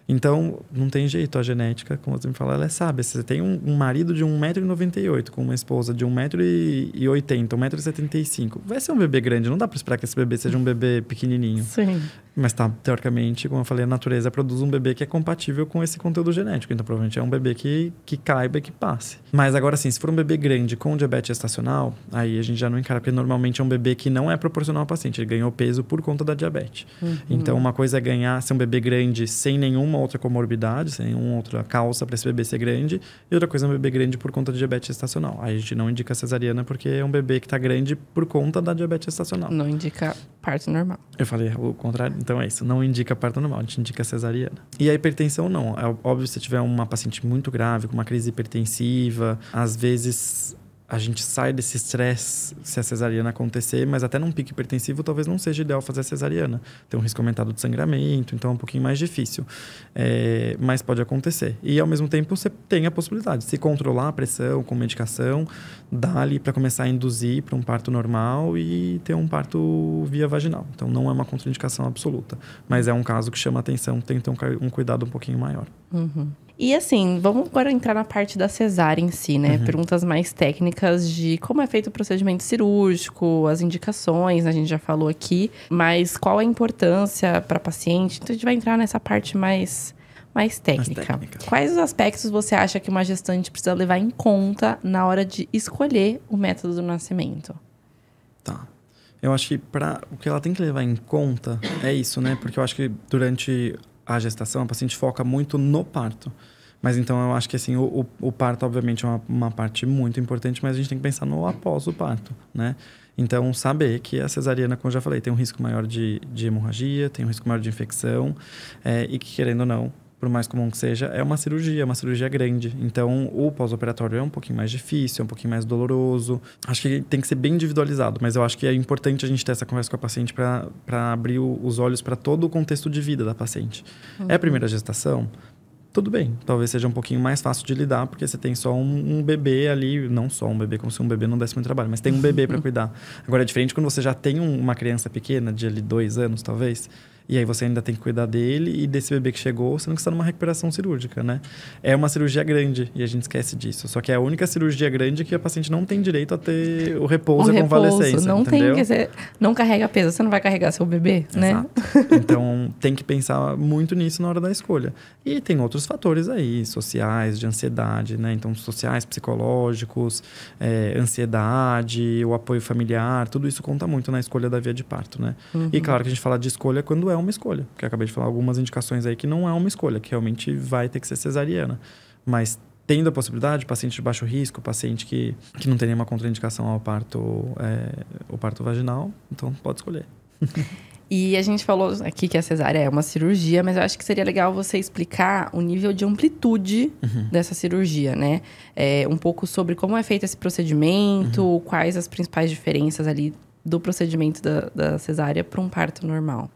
Então, não tem jeito. A genética, como você me fala, ela é sábia. Se você tem um, um marido de 1,98m com uma esposa de 1,80m, 1,75m, vai ser um bebê grande. Não dá para esperar que esse bebê seja um bebê pequenininho. Sim. Mas, tá, teoricamente, como eu falei, a natureza produz um bebê que é compatível com esse conteúdo genético. Então, provavelmente é um bebê que, que caiba e que passe. Mas, agora sim, se for um bebê grande com diabetes gestacional, aí a gente já não encara, porque normalmente é um bebê que não é proporcional ao paciente. Ele ganhou peso por conta da diabetes. Uhum. Então, uma coisa é ganhar, ser um bebê grande sem nenhuma nenhuma outra comorbidade, sem nenhuma outra calça para esse bebê ser grande. E outra coisa é um bebê grande por conta de diabetes gestacional. Aí a gente não indica cesariana porque é um bebê que está grande por conta da diabetes gestacional. Não indica parto normal. Eu falei o contrário, então é isso. Não indica parto normal, a gente indica cesariana. E a hipertensão não. É óbvio se tiver uma paciente muito grave, com uma crise hipertensiva, às vezes a gente sai desse estresse se a cesariana acontecer, mas até num pico hipertensivo talvez não seja ideal fazer a cesariana. Tem um risco aumentado de sangramento, então é um pouquinho mais difícil. É, mas pode acontecer. E ao mesmo tempo você tem a possibilidade de se controlar a pressão com medicação, dar ali para começar a induzir para um parto normal e ter um parto via vaginal. Então não é uma contraindicação absoluta, mas é um caso que chama atenção, tem que ter um, um cuidado um pouquinho maior. Uhum. E assim, vamos agora entrar na parte da cesárea em si, né? Uhum. Perguntas mais técnicas de como é feito o procedimento cirúrgico, as indicações, a gente já falou aqui, mas qual a importância para paciente? Então a gente vai entrar nessa parte mais mais técnica. técnica. Quais os aspectos você acha que uma gestante precisa levar em conta na hora de escolher o método do nascimento? Tá. Eu acho que para o que ela tem que levar em conta é isso, né? Porque eu acho que durante a gestação a paciente foca muito no parto. Mas então eu acho que assim, o, o, o parto, obviamente, é uma, uma, parte muito importante, mas a gente tem que pensar no após o parto, né? Então, saber que a cesariana, como eu já falei, tem um risco maior de, de hemorragia, tem um risco maior de infecção, é, e que, querendo ou não, por mais comum que seja, é uma cirurgia, é uma cirurgia grande. Então, o pós-operatório é um pouquinho mais difícil, é um pouquinho mais doloroso. Acho que tem que ser bem individualizado, mas eu acho que é importante a gente ter essa conversa com a paciente para abrir o, os olhos para todo o contexto de vida da paciente. Uhum. É a uhum. primeira gestação? tudo bem. Talvez seja um pouquinho mais fácil de lidar, porque você tem só um, um bebê ali, não só um bebê, como se um bebê não desse muito trabalho, mas tem um bebê para uhum. cuidar. Agora é diferente quando você já tem um, uma criança pequena, de ali dois anos, talvez e aí você ainda tem que cuidar dele e desse bebê que chegou, sendo que está numa recuperação cirúrgica, né? É uma cirurgia grande e a gente esquece disso. Só que é a única cirurgia grande que a paciente não tem direito a ter o repouso e a convalescência. Não entendeu? tem que ser, não carrega peso, você não vai carregar seu bebê, né? Exato. né? então tem que pensar muito nisso na hora da escolha. E tem outros fatores aí, sociais, de ansiedade, né? Então, sociais, psicológicos, é, ansiedade, o apoio familiar, tudo isso conta muito na escolha da via de parto, né? Uhum. E claro que a gente fala de escolha quando é é uma escolha. Porque acabei de falar algumas indicações aí que não é uma escolha, que realmente vai ter que ser cesariana. Mas tendo a possibilidade, paciente de baixo risco, paciente que, que não tem nenhuma contraindicação ao parto, é, parto vaginal, então pode escolher. E a gente falou aqui que a cesárea é uma cirurgia, mas eu acho que seria legal você explicar o nível de amplitude uhum. dessa cirurgia, né? É, um pouco sobre como é feito esse procedimento, uhum. quais as principais diferenças ali do procedimento da, da cesárea para um parto normal.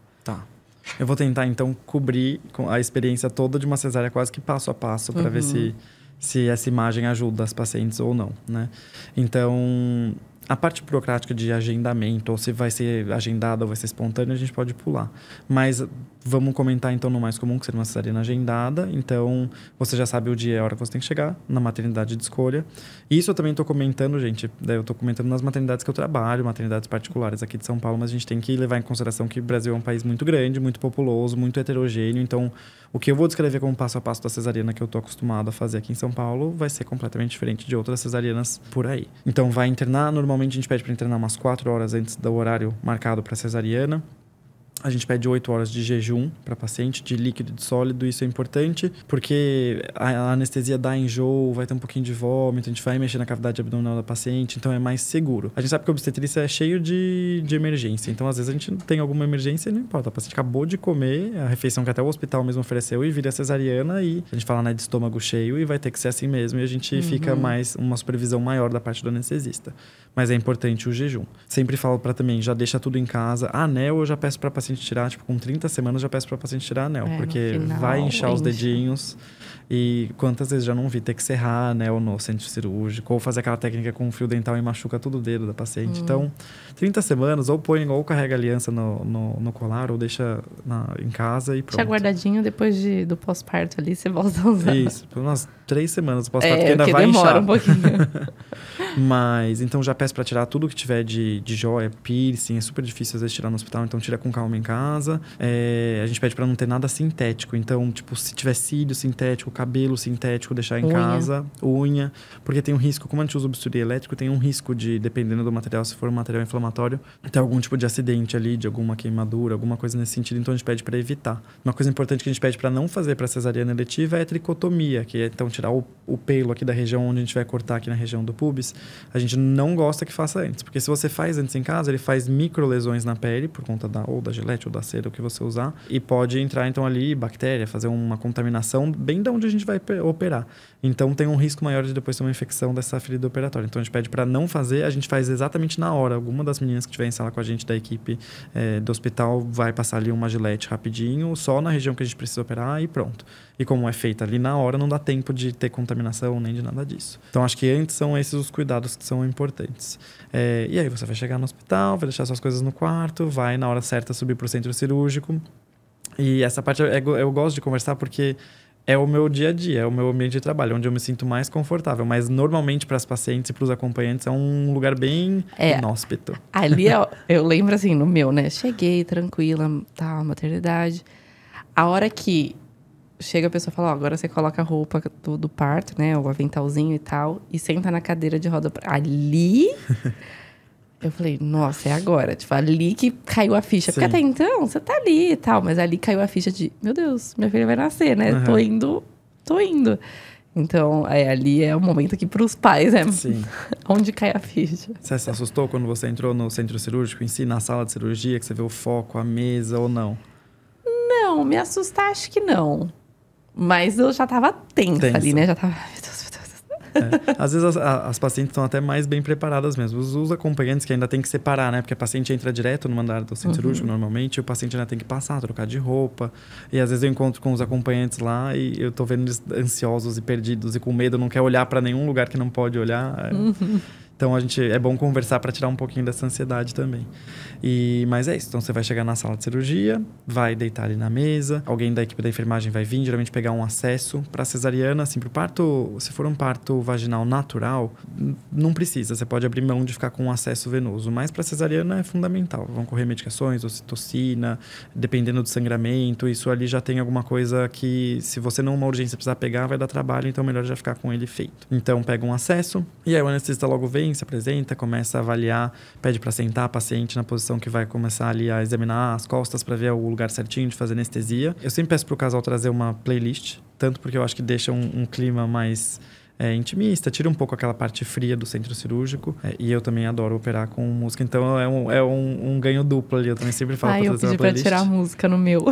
Eu vou tentar, então, cobrir a experiência toda de uma cesárea quase que passo a passo para uhum. ver se, se essa imagem ajuda as pacientes ou não, né? Então, a parte burocrática de agendamento, ou se vai ser agendada ou vai ser espontânea, a gente pode pular. Mas Vamos comentar então no mais comum, que seria uma cesariana agendada. Então, você já sabe o dia e é a hora que você tem que chegar na maternidade de escolha. Isso eu também estou comentando, gente. Né, eu estou comentando nas maternidades que eu trabalho, maternidades particulares aqui de São Paulo, mas a gente tem que levar em consideração que o Brasil é um país muito grande, muito populoso, muito heterogêneo. Então, o que eu vou descrever como passo a passo da cesariana que eu estou acostumado a fazer aqui em São Paulo vai ser completamente diferente de outras cesarianas por aí. Então, vai internar. Normalmente, a gente pede para internar umas 4 horas antes do horário marcado para cesariana. A gente pede 8 horas de jejum para paciente, de líquido e de sólido, isso é importante, porque a anestesia dá enjoo, vai ter um pouquinho de vômito, a gente vai mexer na cavidade abdominal da paciente, então é mais seguro. A gente sabe que a obstetrícia é cheio de, de emergência, então às vezes a gente tem alguma emergência e não importa, a paciente acabou de comer a refeição que até o hospital mesmo ofereceu e vira cesariana e a gente fala, né, de estômago cheio e vai ter que ser assim mesmo e a gente uhum. fica mais, uma supervisão maior da parte do anestesista. Mas é importante o jejum. Sempre falo para também, já deixa tudo em casa, anel ah, né, eu já peço para paciente paciente tirar, tipo, com 30 semanas já peço para paciente tirar anel, é, porque final, vai inchar os dedinhos. E quantas vezes já não vi ter que serrar anel no centro cirúrgico, ou fazer aquela técnica com fio dental e machuca todo o dedo da paciente. Hum. Então, 30 semanas, ou põe, ou carrega aliança no, no, no, colar, ou deixa na, em casa e pronto. Deixa guardadinho depois de, do pós-parto ali, você volta a usar. Isso. Nossa, três semanas após é, que ainda vai demora inchar. um pouquinho. <laughs> Mas, então já peço para tirar tudo que tiver de, de joia, piercing, é super difícil às vezes tirar no hospital, então tira com calma em casa. É, a gente pede para não ter nada sintético, então, tipo, se tiver cílio sintético, cabelo sintético, deixar em unha. casa, unha, porque tem um risco, como a gente usa o bisturi elétrico, tem um risco de, dependendo do material, se for um material inflamatório, ter algum tipo de acidente ali, de alguma queimadura, alguma coisa nesse sentido, então a gente pede para evitar. Uma coisa importante que a gente pede para não fazer para cesariana eletiva é a tricotomia, que é, então tirar o, o pelo aqui da região onde a gente vai cortar aqui na região do pubis, a gente não gosta que faça antes. Porque se você faz antes em casa, ele faz micro lesões na pele, por conta da, ou da gilete ou da seda, o que você usar, e pode entrar então ali bactéria, fazer uma contaminação bem de onde a gente vai operar. Então tem um risco maior de depois ter uma infecção dessa ferida operatória. Então a gente pede para não fazer, a gente faz exatamente na hora. Alguma das meninas que estiver em sala com a gente da equipe é, do hospital vai passar ali uma gilete rapidinho, só na região que a gente precisa operar e pronto. E como é feita ali na hora, não dá tempo de de ter contaminação, nem de nada disso. Então acho que antes são esses os cuidados que são importantes. É, e aí você vai chegar no hospital, vai deixar suas coisas no quarto, vai na hora certa subir para o centro cirúrgico. E essa parte eu, é eu gosto de conversar porque é o meu dia a dia, é o meu ambiente de trabalho, onde eu me sinto mais confortável. Mas normalmente para as pacientes e para os acompanhantes é um lugar bem é, inóspito. Ali eu, <laughs> eu, lembro assim, no meu, né? Cheguei tranquila, tá, maternidade. A hora que chega a pessoa e fala, ó, agora você coloca a roupa do, do, parto, né? O aventalzinho e tal, e senta na cadeira de roda. Ali. <laughs> eu falei, nossa, é agora. Tipo, ali que caiu a ficha. Sim. Porque até então, você tá ali e tal. Mas ali caiu a ficha de, meu Deus, minha filha vai nascer, né? Uhum. Tô indo, tô indo. Então, é, ali é o momento que para os pais é Sim. <laughs> onde cai a ficha. Você se assustou quando você entrou no centro cirúrgico em si, na sala de cirurgia, que você vê o foco, a mesa ou não? Não, me assustar acho que não. Mas eu já tava tensa, tensa. ali, né? Já tava. é. Às vezes as, as, pacientes estão até mais bem preparadas mesmo. Os, os, acompanhantes que ainda tem que separar, né? Porque a paciente entra direto no mandado do centro uhum. cirúrgico normalmente, e o paciente ainda tem que passar, trocar de roupa. E às vezes eu encontro com os acompanhantes lá e eu tô vendo eles ansiosos e perdidos e com medo, não quer olhar para nenhum lugar que não pode olhar. É. Uhum. Então a gente é bom conversar para tirar um pouquinho dessa ansiedade também. E mas é isso. Então você vai chegar na sala de cirurgia, vai deitar ali na mesa, alguém da equipe da enfermagem vai vir, geralmente pegar um acesso para cesariana, assim, para o parto, se for um parto vaginal natural, não precisa, você pode abrir mão de ficar com um acesso venoso, mas para cesariana é fundamental. Vão correr medicações, ocitocina, dependendo do sangramento, isso ali já tem alguma coisa que se você não uma urgência precisar pegar, vai dar trabalho, então é melhor já ficar com ele feito. Então pega um acesso e aí o anestesista logo vem se apresenta, começa a avaliar, pede para sentar a paciente na posição que vai começar ali a examinar as costas para ver o lugar certinho de fazer anestesia. Eu sempre peço para o casal trazer uma playlist, tanto porque eu acho que deixa um, um clima mais é, intimista, tira um pouco aquela parte fria do centro cirúrgico. É, e eu também adoro operar com música, então é um, é um, um ganho duplo ali. Eu também sempre falo ai, pra eu pedi pra tirar a música no meu.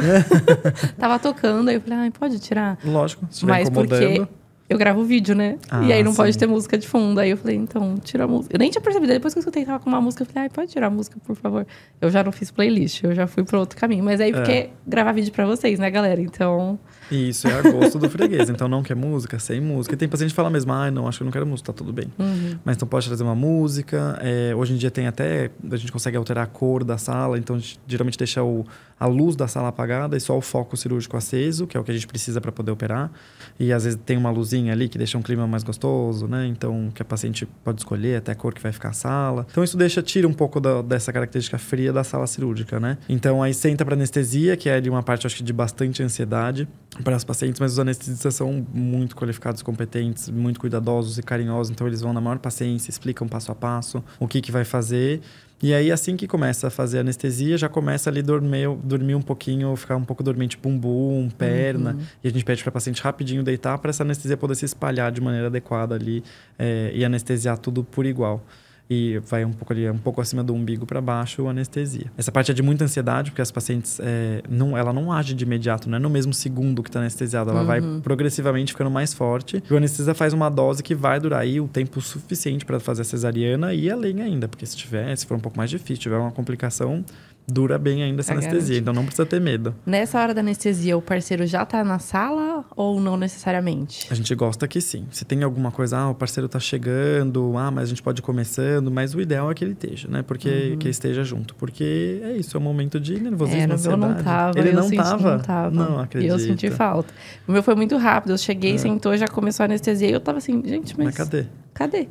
<laughs> Tava tocando, aí eu falei, ai, pode tirar? Lógico, se Mas incomodando. porque eu gravo vídeo, né? Ah, e aí ah, não sim. pode ter música de fundo. Aí eu falei, então, tira a música. Eu nem tinha percebido. Depois que eu escutei, tava com uma música, eu falei, ai, pode tirar a música, por favor. Eu já não fiz playlist, eu já fui para outro caminho. Mas aí, porque é. gravar vídeo para vocês, né, galera? Então, isso é a gosto do freguês. Então, não quer música, sem música. E tem paciente que fala mesmo, ah, não, acho que eu não quero música, tá tudo bem. Uhum. Mas então pode trazer uma música. É, hoje em dia tem até, a gente consegue alterar a cor da sala, então a gente geralmente deixa o, a luz da sala apagada e só o foco cirúrgico aceso, que é o que a gente precisa para poder operar. E às vezes tem uma luzinha ali que deixa um clima mais gostoso, né? Então, que a paciente pode escolher até a cor que vai ficar a sala. Então, isso deixa, tira um pouco da, dessa característica fria da sala cirúrgica, né? Então, aí senta para anestesia, que é de uma parte, acho que, de bastante ansiedade para os pacientes, mas os anestesistas são muito qualificados, competentes, muito cuidadosos e carinhosos, então eles vão na maior paciência, explicam passo a passo o que, que vai fazer. E aí, assim que começa a fazer anestesia, já começa ali dormir, dormir um pouquinho, ficar um pouco dormente, bumbum, perna. Uhum. E a gente pede para o paciente rapidinho deitar para essa anestesia poder se espalhar de maneira adequada ali é, e anestesiar tudo por igual e vai um pouco ali, um pouco acima do umbigo para baixo, a anestesia. Essa parte é de muita ansiedade, porque as pacientes, é, não, ela não age de imediato, não é no mesmo segundo que está anestesiada, ela uhum. vai progressivamente ficando mais forte. E o anestesista faz uma dose que vai durar aí o tempo suficiente para fazer a cesariana e além ainda, porque se tiver, se for um pouco mais difícil, tiver uma complicação, dura bem ainda essa a é anestesia, garante. então não precisa ter medo. Nessa hora da anestesia, o parceiro já tá na sala ou não necessariamente? A gente gosta que sim. Se tem alguma coisa, ah, o parceiro tá chegando, ah, mas a gente pode ir começando, mas o ideal é que ele esteja, né? Porque uhum. que esteja junto, porque é isso, é um momento de nervosismo, Era, é, ansiedade. Eu não tava, ele eu não, senti, tava? não tava. Não acredito. Eu senti falta. O meu foi muito rápido, eu cheguei, é. sentou, já começou a anestesia e eu tava assim, gente, mas, mas cadê? Cadê?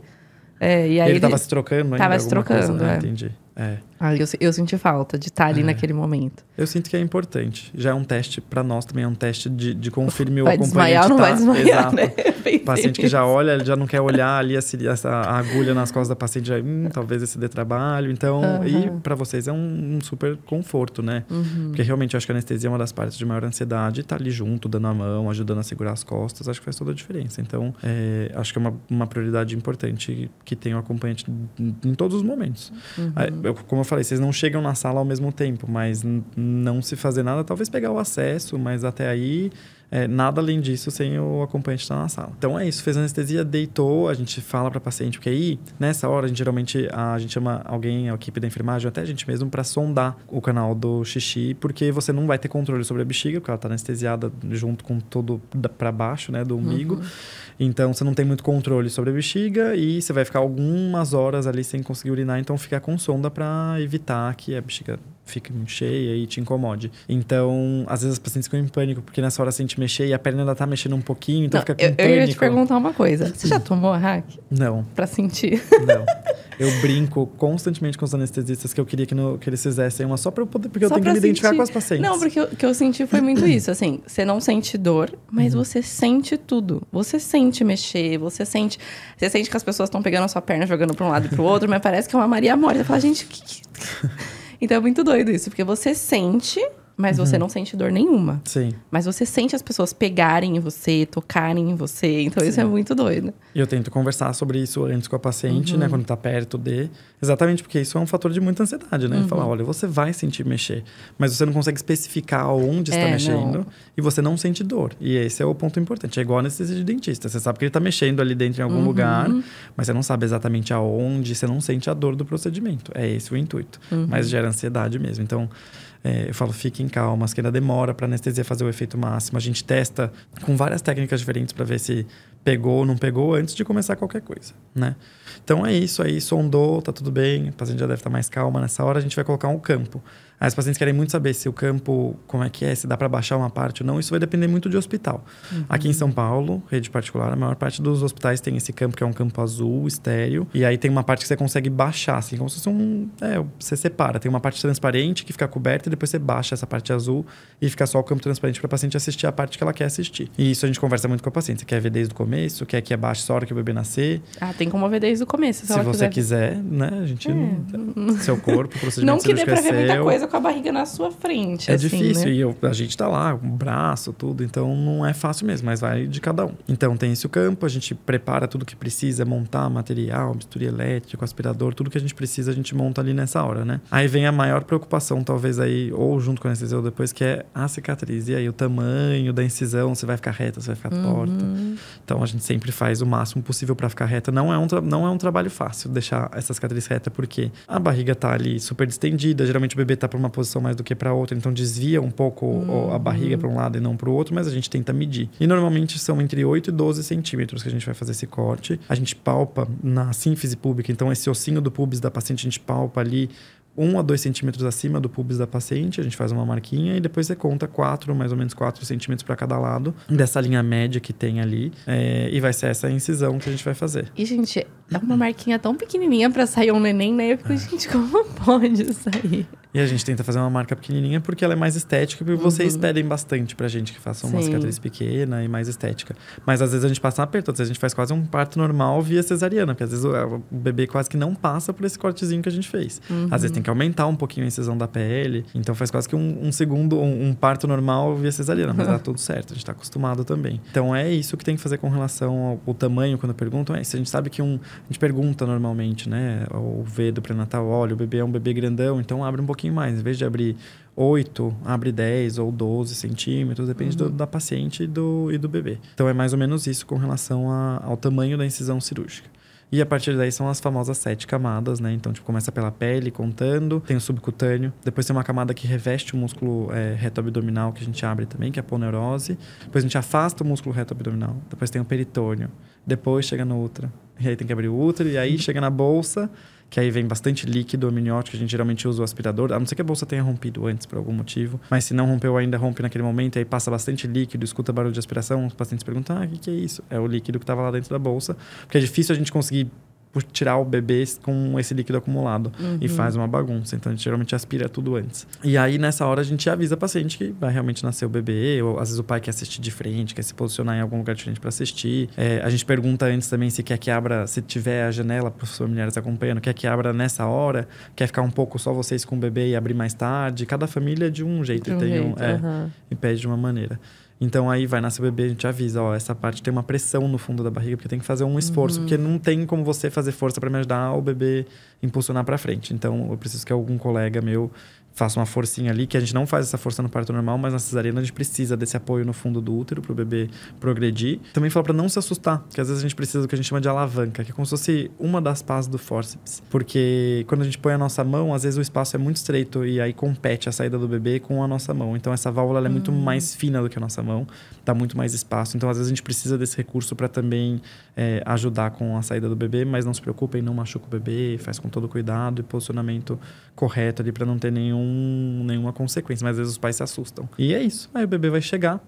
É, e aí ele, ele tava se trocando ainda? Tava se trocando, coisa, ah, né? é. entendi. É. Eu, eu senti falta de estar tá ali é. naquele momento. Eu sinto que é importante. Já é um teste para nós também, é um teste de, de confirme tá? né? <laughs> vai o acompanhante. Desmaiar, não tá, vai desmaiar, exato. né? paciente que já olha, já não quer olhar ali esse, essa agulha nas costas da paciente, já, hum, talvez esse dê trabalho. Então, uhum. e para vocês é um, um, super conforto, né? Uhum. Porque realmente eu acho que a anestesia é uma das partes de maior ansiedade. Tá ali junto, dando a mão, ajudando a segurar as costas, acho que faz toda a diferença. Então, é, acho que é uma, uma prioridade importante que tem o acompanhante em todos os momentos. Uhum como eu falei, vocês não chegam na sala ao mesmo tempo, mas não se fazer nada, talvez pegar o acesso, mas até aí é, nada além disso sem o acompanhante estar na sala. Então é isso, fez anestesia, deitou, a gente fala para paciente o que aí. É Nessa hora, a gente, geralmente a gente chama alguém, a equipe da enfermagem, até a gente mesmo, para sondar o canal do xixi, porque você não vai ter controle sobre a bexiga, porque ela está anestesiada junto com todo para baixo, né, do uhum. umbigo. Uhum. Então você não tem muito controle sobre a bexiga e você vai ficar algumas horas ali sem conseguir urinar, então ficar com sonda para evitar que a bexiga fique cheia e te incomode. Então, às vezes as pacientes ficam em pânico, porque nessa hora sente mexer e a perna ainda tá mexendo um pouquinho, então Não, fica com eu, pânico. Eu ia te perguntar uma coisa. Você já tomou a hack? Não. Pra sentir? Não. Eu brinco constantemente com os anestesistas que eu queria que, no, que eles fizessem uma só pra eu poder, porque só eu tenho que me sentir. identificar com as pacientes. Não, porque o que eu senti foi muito <clears throat> isso, assim, você não sente dor, mas uhum. você sente tudo. Você sente mexer, você sente, você sente que as pessoas estão pegando a sua perna, jogando para um lado e pro outro, mas parece que é uma Maria morta Você fala, gente, que... Então é muito doido isso, porque você sente mas uhum. você não sente dor nenhuma. Sim. Mas você sente as pessoas pegarem em você, tocarem em você. Então Sim. isso é muito doido. E eu tento conversar sobre isso antes com a paciente, né, uhum. né? Quando tá perto de. Exatamente porque isso é um fator de muita ansiedade, né? Uhum. Falar, olha, você vai sentir mexer, mas você não consegue especificar onde está é, mexendo não. e você não sente dor. E esse é o ponto importante. É igual a anestesia de dentista. Você sabe que ele tá mexendo ali dentro em algum uhum. lugar, mas você não sabe exatamente aonde, você não sente a dor do procedimento. É esse o intuito. Uhum. Mas gera ansiedade mesmo. Então. É, eu falo, fiquem calmas, que ainda demora para anestesia fazer o efeito máximo. A gente testa com várias técnicas diferentes para ver se pegou ou não pegou antes de começar qualquer coisa, né? Então é isso aí, sondou, tá tudo bem, o paciente já deve estar tá mais calma. Nessa hora a gente vai colocar um campo. As pacientes querem muito saber se o campo, como é que é, se dá para baixar uma parte ou não. Isso vai depender muito de hospital. Uhum. Aqui em São Paulo, rede particular, a maior parte dos hospitais tem esse campo que é um campo azul, estéreo. E aí tem uma parte que você consegue baixar, assim, como se fosse um. É, você separa. Tem uma parte transparente que fica coberta e depois você baixa essa parte azul e fica só o campo transparente para a paciente assistir a parte que ela quer assistir. E isso a gente conversa muito com a paciente. Você quer ver desde o começo, quer que abaixe só a hora que o bebê nascer. Ah, tem como ver desde o começo. Se, se você quiser. quiser. né? A gente. É. Não... Seu corpo, procedimento Não que dê é pra ver muita coisa com a barriga na sua frente. É assim, difícil, né? e eu, a gente tá lá, com o braço, tudo, então não é fácil mesmo, mas vai de cada um. Então tem esse o campo, a gente prepara tudo que precisa, montar material, bisturi elétrico, aspirador, tudo que a gente precisa, a gente monta ali nessa hora, né? Aí vem a maior preocupação, talvez aí, ou junto com a incisão depois, que é a cicatriz. E aí o tamanho da incisão, se vai ficar reta, se vai ficar uhum. torta. Então a gente sempre faz o máximo possível para ficar reta. Não é, um não é um trabalho fácil deixar essa cicatriz reta, porque a barriga tá ali super distendida, geralmente o bebê tá para uma posição mais do que para outra, então desvia um pouco a barriga para um lado e não para o outro, mas a gente tenta medir. E normalmente são entre 8 e 12 centímetros que a gente vai fazer esse corte. A gente palpa na sínfise pública, então esse ossinho do pubis da paciente a gente palpa ali 1 um a 2 centímetros acima do pubis da paciente, a gente faz uma marquinha e depois você conta 4, mais ou menos 4 centímetros para cada lado dessa linha média que tem ali. É, e vai ser essa incisão que a gente vai fazer. E, gente, dá tá uma marquinha tão pequenininha para sair um neném, né? Eu fico, é. gente, como pode sair? E a gente tenta fazer uma marca pequenininha porque ela é mais estética e uhum. vocês pedem bastante pra gente que faça uma Sim. cicatriz pequena e mais estética. Mas às vezes a gente passa um aperto, às vezes a gente faz quase um parto normal via cesariana, porque às vezes o, bebê quase que não passa por esse cortezinho que a gente fez. Uhum. Às vezes uhum. tem que aumentar um pouquinho a incisão da pele, então faz quase que um, um segundo, um, um, parto normal via cesariana, mas dá <laughs> tudo certo, a gente tá acostumado também. Então é isso que tem que fazer com relação ao, ao tamanho, quando perguntam, é, se a gente sabe que um, a gente pergunta normalmente, né? O V do pré-natal, olha, o bebê é um bebê grandão, então abre um pouquinho mais. Em vez de abrir 8, abre 10 ou 12 centímetros, depende uhum. do, da paciente e do, e do bebê. Então é mais ou menos isso com relação a, ao tamanho da incisão cirúrgica. E a partir daí são as famosas sete camadas, né? Então, tipo, começa pela pele, contando, tem o subcutâneo, depois tem uma camada que reveste o músculo é, reto-abdominal, que a gente abre também, que é a poneurose, depois a gente afasta o músculo reto-abdominal, depois tem o peritônio, depois chega no outra e aí tem que abrir o útero, e aí uhum. chega na bolsa, que aí vem bastante líquido amniótico, a gente geralmente usa o aspirador, a não ser que a bolsa tenha rompido antes por algum motivo, mas se não rompeu ainda, rompe naquele momento, aí passa bastante líquido, escuta barulho de aspiração, os pacientes perguntam, ah, o que, que é isso? É o líquido que estava lá dentro da bolsa, porque é difícil a gente conseguir tirar o bebê com esse líquido acumulado uhum. e faz uma bagunça. Então a gente geralmente aspira tudo antes. E aí nessa hora a gente avisa a paciente que vai realmente nascer o bebê, ou às vezes o pai quer assistir de frente, quer se posicionar em algum lugar diferente para assistir. É, a gente pergunta antes também se quer que abra, se tiver a janela para os familiares acompanhando, quer que abra nessa hora, quer ficar um pouco só vocês com o bebê e abrir mais tarde. Cada família é de um jeito, de um tem jeito, um, é, uhum. e pede de uma maneira. Então aí vai nascer o bebê, a gente avisa, ó, essa parte tem uma pressão no fundo da barriga, porque tem que fazer um esforço, uhum. porque não tem como você fazer força para me ajudar o bebê impulsionar para frente. Então eu preciso que algum colega meu faça uma forcinha ali, que a gente não faz essa força no parto normal, mas na cesariana a gente precisa desse apoio no fundo do útero para o bebê progredir. Também fala para não se assustar, que às vezes a gente precisa do que a gente chama de alavanca, que é como se fosse uma das pás do fórceps, porque quando a gente põe a nossa mão, às vezes o espaço é muito estreito e aí compete a saída do bebê com a nossa mão. Então essa válvula é hum. muito mais fina do que a nossa mão, dá muito mais espaço. Então às vezes a gente precisa desse recurso para também é, ajudar com a saída do bebê, mas não se preocupem, não machuca o bebê, faz com todo cuidado e posicionamento correto ali para não ter nenhum nenhum, nenhuma consequência, mas às vezes os pais se assustam. E é isso. Aí o bebê vai chegar,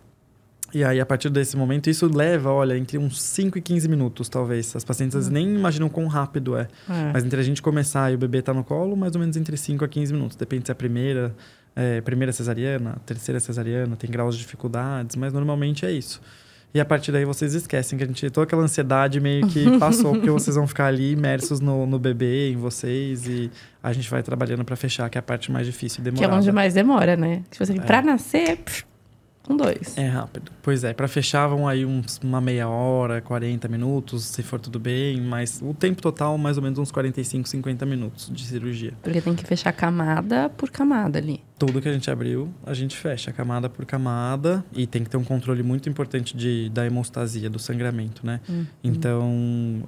e aí, a partir desse momento, isso leva, olha, entre uns 5 e 15 minutos, talvez. As pacientes nem uhum. imaginam quão rápido é. é. Mas entre a gente começar e o bebê estar tá no colo, mais ou menos entre 5 a 15 minutos. Depende se é a primeira, é, primeira cesariana, terceira cesariana, tem graus de dificuldades, mas normalmente é isso. E a partir daí vocês esquecem que a gente toda aquela ansiedade meio que <laughs> passou, porque vocês vão ficar ali imersos no, no bebê, em vocês, e a gente vai trabalhando para fechar, que é a parte mais difícil e Que é onde mais demora, né? Tipo assim, é. pra nascer. Pff um dois. É rápido. Pois é, para fechar vão aí uns, uma meia hora, 40 minutos, se for tudo bem, mas o tempo total mais ou menos uns 45, 50 minutos de cirurgia. Porque tem que fechar camada por camada ali. Tudo que a gente abriu, a gente fecha camada por camada e tem que ter um controle muito importante de, da hemostasia, do sangramento, né? Uhum. Então,